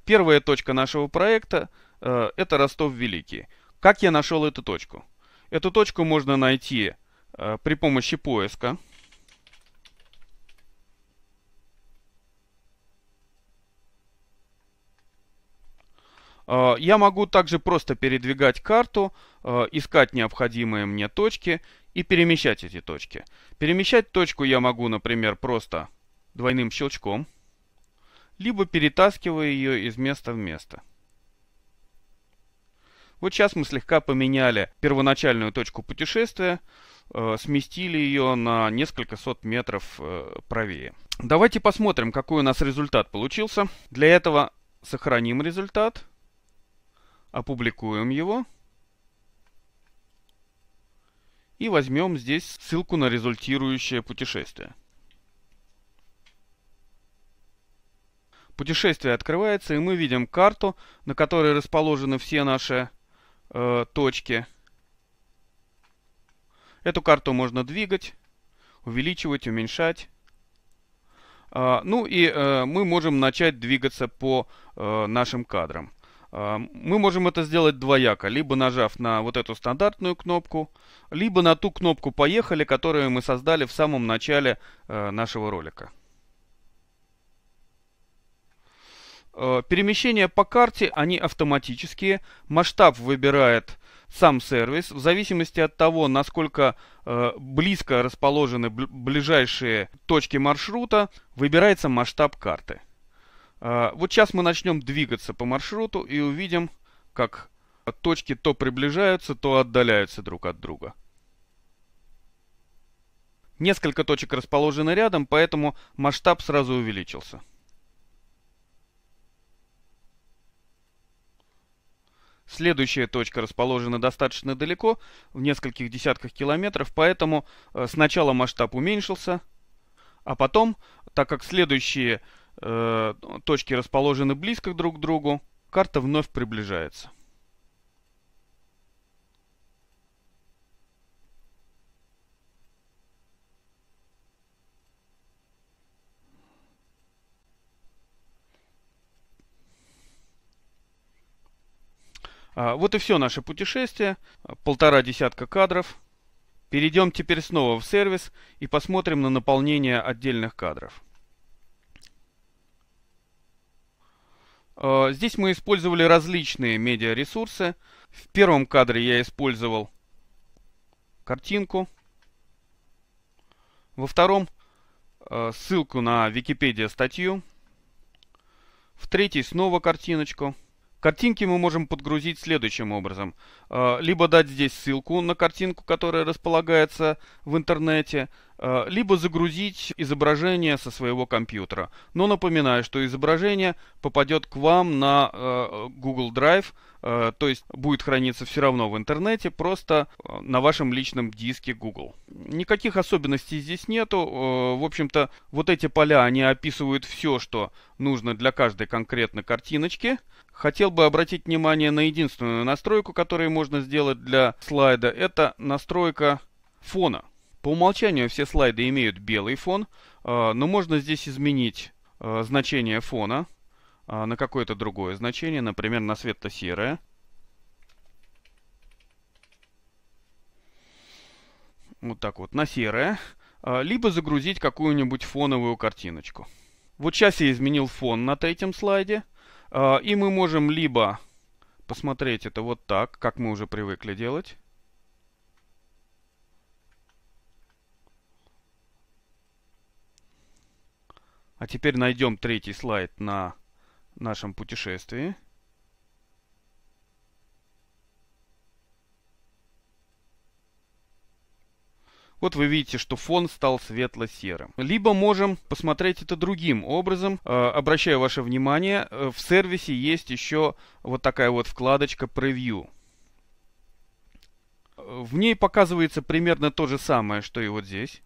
Первая точка нашего проекта – это Ростов-Великий. Как я нашел эту точку? Эту точку можно найти при помощи поиска. Э, я могу также просто передвигать карту, э, искать необходимые мне точки и перемещать эти точки. Перемещать точку я могу, например, просто двойным щелчком, либо перетаскивая ее из места в место. Вот сейчас мы слегка поменяли первоначальную точку путешествия, э, сместили ее на несколько сот метров правее. Давайте посмотрим, какой у нас результат получился. Для этого сохраним результат – опубликуем его. И возьмем здесь ссылку на результирующее путешествие. Путешествие открывается, и мы видим карту, на которой расположены все наши э, точки. Эту карту можно двигать, увеличивать, уменьшать. Э, ну и э, мы можем начать двигаться по э, нашим кадрам. Мы можем это сделать двояко, либо нажав на вот эту стандартную кнопку, либо на ту кнопку «Поехали», которую мы создали в самом начале э, нашего ролика. Э, перемещения по карте, они автоматические. Масштаб выбирает сам сервис. В зависимости от того, насколько э, близко расположены ближайшие точки маршрута, выбирается масштаб карты. А, вот сейчас мы начнем двигаться по маршруту и увидим, как точки то приближаются, то отдаляются друг от друга. Несколько точек расположены рядом, поэтому масштаб сразу увеличился. Следующая точка расположена достаточно далеко, в нескольких десятках километров, поэтому э, сначала масштаб уменьшился, а потом, так как следующие э, точки расположены близко друг к другу, карта вновь приближается. А, вот и все наше путешествие. Полтора десятка кадров. Перейдем теперь снова в сервис и посмотрим на наполнение отдельных кадров. Э, здесь мы использовали различные медиаресурсы. В первом кадре я использовал картинку. Во втором э, ссылку на Википедия статью. В третьей снова картиночку. Картинки мы можем подгрузить следующим образом. Э, либо дать здесь ссылку на картинку, которая располагается в интернете, э, либо загрузить изображение со своего компьютера. Но напоминаю, что изображение попадет к вам на э, Google Drive, то есть будет храниться все равно в интернете, просто на вашем личном диске Google. Никаких особенностей здесь нету. В общем-то, вот эти поля, они описывают все, что нужно для каждой конкретной картиночки. Хотел бы обратить внимание на единственную настройку, которую можно сделать для слайда. Это настройка фона. По умолчанию все слайды имеют белый фон, а, но можно здесь изменить а, значение фона а, на какое-то другое значение, например, на светло-серое. Вот так вот, на серое. Либо загрузить какую-нибудь фоновую картиночку. Вот сейчас я изменил фон на третьем слайде – а, и мы можем либо посмотреть это вот так, как мы уже привыкли делать. А теперь найдем третий слайд на нашем путешествии. Вот вы видите, что фон стал светло-серым. Либо можем посмотреть это другим образом. Э, обращаю ваше внимание, э, в сервисе есть еще вот такая вот вкладочка Preview. Э, в ней показывается примерно то же самое, что и вот здесь.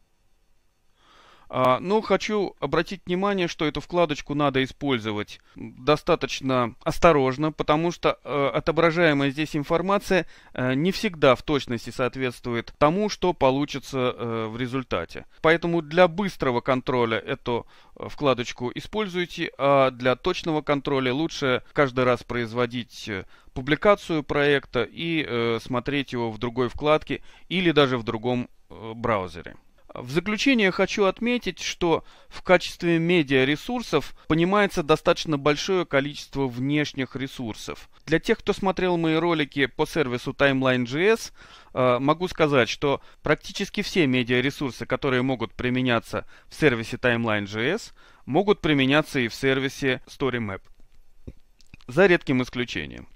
А, Но ну, хочу обратить внимание, что эту вкладочку надо использовать достаточно осторожно, потому что э, отображаемая здесь информация э, не всегда в точности соответствует тому, что получится э, в результате. Поэтому для быстрого контроля эту вкладочку используйте, а для точного контроля лучше каждый раз производить публикацию проекта и смотреть его в другой вкладке или даже в другом браузере. В заключение хочу отметить, что в качестве медиаресурсов понимается достаточно большое количество внешних ресурсов. Для тех, кто смотрел мои ролики по сервису Timeline.js, э, могу сказать, что практически все медиаресурсы, которые могут применяться в сервисе Timeline.js, могут применяться и в сервисе StoryMap. За редким исключением.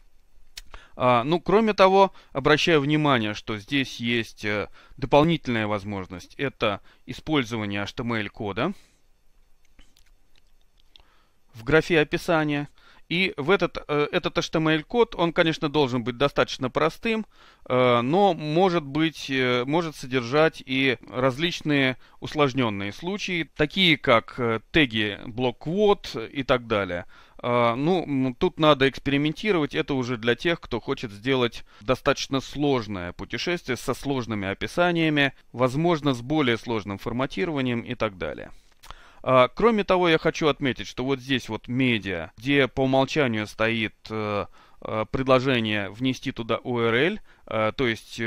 А, ну, кроме того, обращаю внимание, что здесь есть э, дополнительная возможность. Это использование HTML-кода в графе описания. И в этот, э, этот HTML-код, он, конечно, должен быть достаточно простым, э, но может, быть, может содержать и различные усложненные случаи, такие как теги блок-квот и так далее. А, ну, тут надо экспериментировать. Это уже для тех, кто хочет сделать достаточно сложное путешествие со сложными описаниями, возможно, с более сложным форматированием и так далее. А, кроме того, я хочу отметить, что вот здесь вот медиа, где по умолчанию стоит э, э, предложение внести туда URL, э, то есть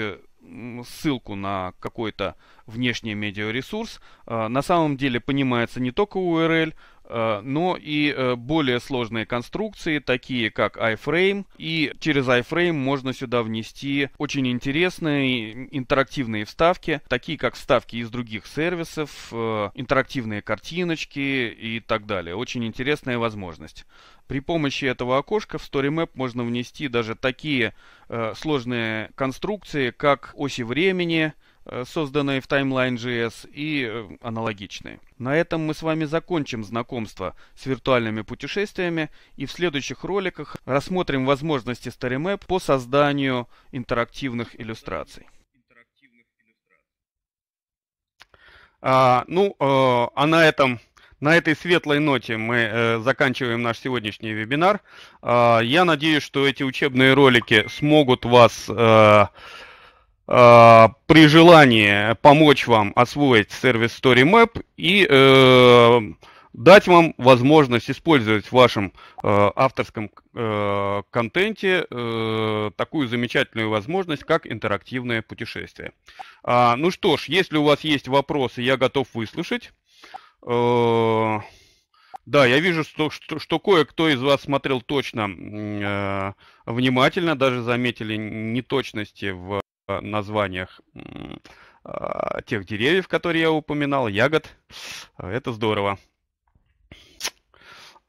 ссылку на какой-то внешний медиаресурс, на самом деле понимается не только URL, Э, но и э, более сложные конструкции, такие как iFrame. И через iFrame можно сюда внести очень интересные интерактивные вставки, такие как вставки из других сервисов, э, интерактивные картиночки и так далее. Очень интересная возможность. При помощи этого окошка в StoryMap можно внести даже такие сложные конструкции, как оси времени, Э, созданные в Timeline.js и э, аналогичные. На этом мы с вами закончим знакомство с виртуальными путешествиями и в следующих роликах рассмотрим возможности StoryMap по созданию интерактивных иллюстраций. А, ну, э, а на этом на этой светлой ноте мы э, заканчиваем наш сегодняшний вебинар. Э, я надеюсь, что эти учебные ролики смогут вас э, Э, при желании помочь вам освоить сервис StoryMap и э, дать вам возможность использовать в вашем э, авторском э, контенте э, такую замечательную возможность, как интерактивное путешествие. А, ну что ж, если у вас есть вопросы, я готов выслушать. Э, да, я вижу, что, что, что кое-кто из вас смотрел точно э, внимательно, даже заметили неточности в названиях а, тех деревьев, которые я упоминал, ягод. А, это здорово.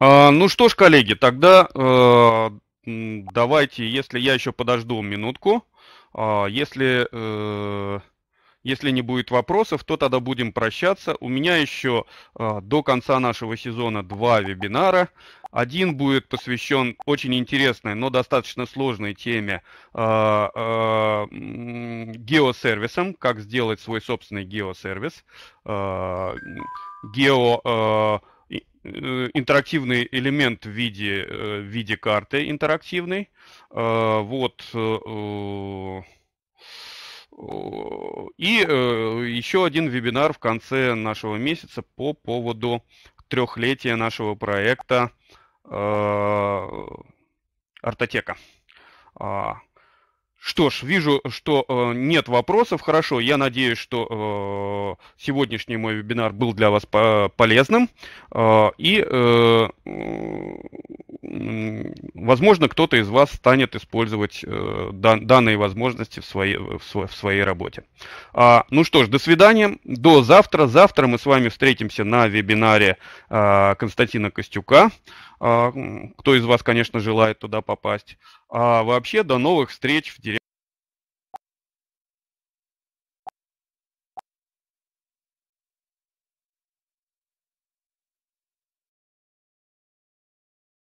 А, ну что ж, коллеги, тогда э, давайте, если я еще подожду минутку, если э, если не будет вопросов, то тогда будем прощаться. У меня еще э, до конца нашего сезона два вебинара. Один будет посвящен очень интересной, но достаточно сложной теме э, э, геосервисам, как сделать свой собственный геосервис. Э, гео... Э, интерактивный элемент в виде, э, в виде карты интерактивный. Вот э, э, и э, еще один вебинар в конце нашего месяца по поводу трехлетия нашего проекта э, Артотека. А, что ж, вижу, что э, нет вопросов. Хорошо, я надеюсь, что э, сегодняшний мой вебинар был для вас по полезным. Э, и, э, э, возможно, кто-то из вас станет использовать э, дан данные возможности в своей, в, сво в своей работе. А, ну что ж, до свидания. До завтра. Завтра мы с вами встретимся на вебинаре э, Константина Костюка. Э, кто из вас, конечно, желает туда попасть. А вообще до новых встреч в деревне.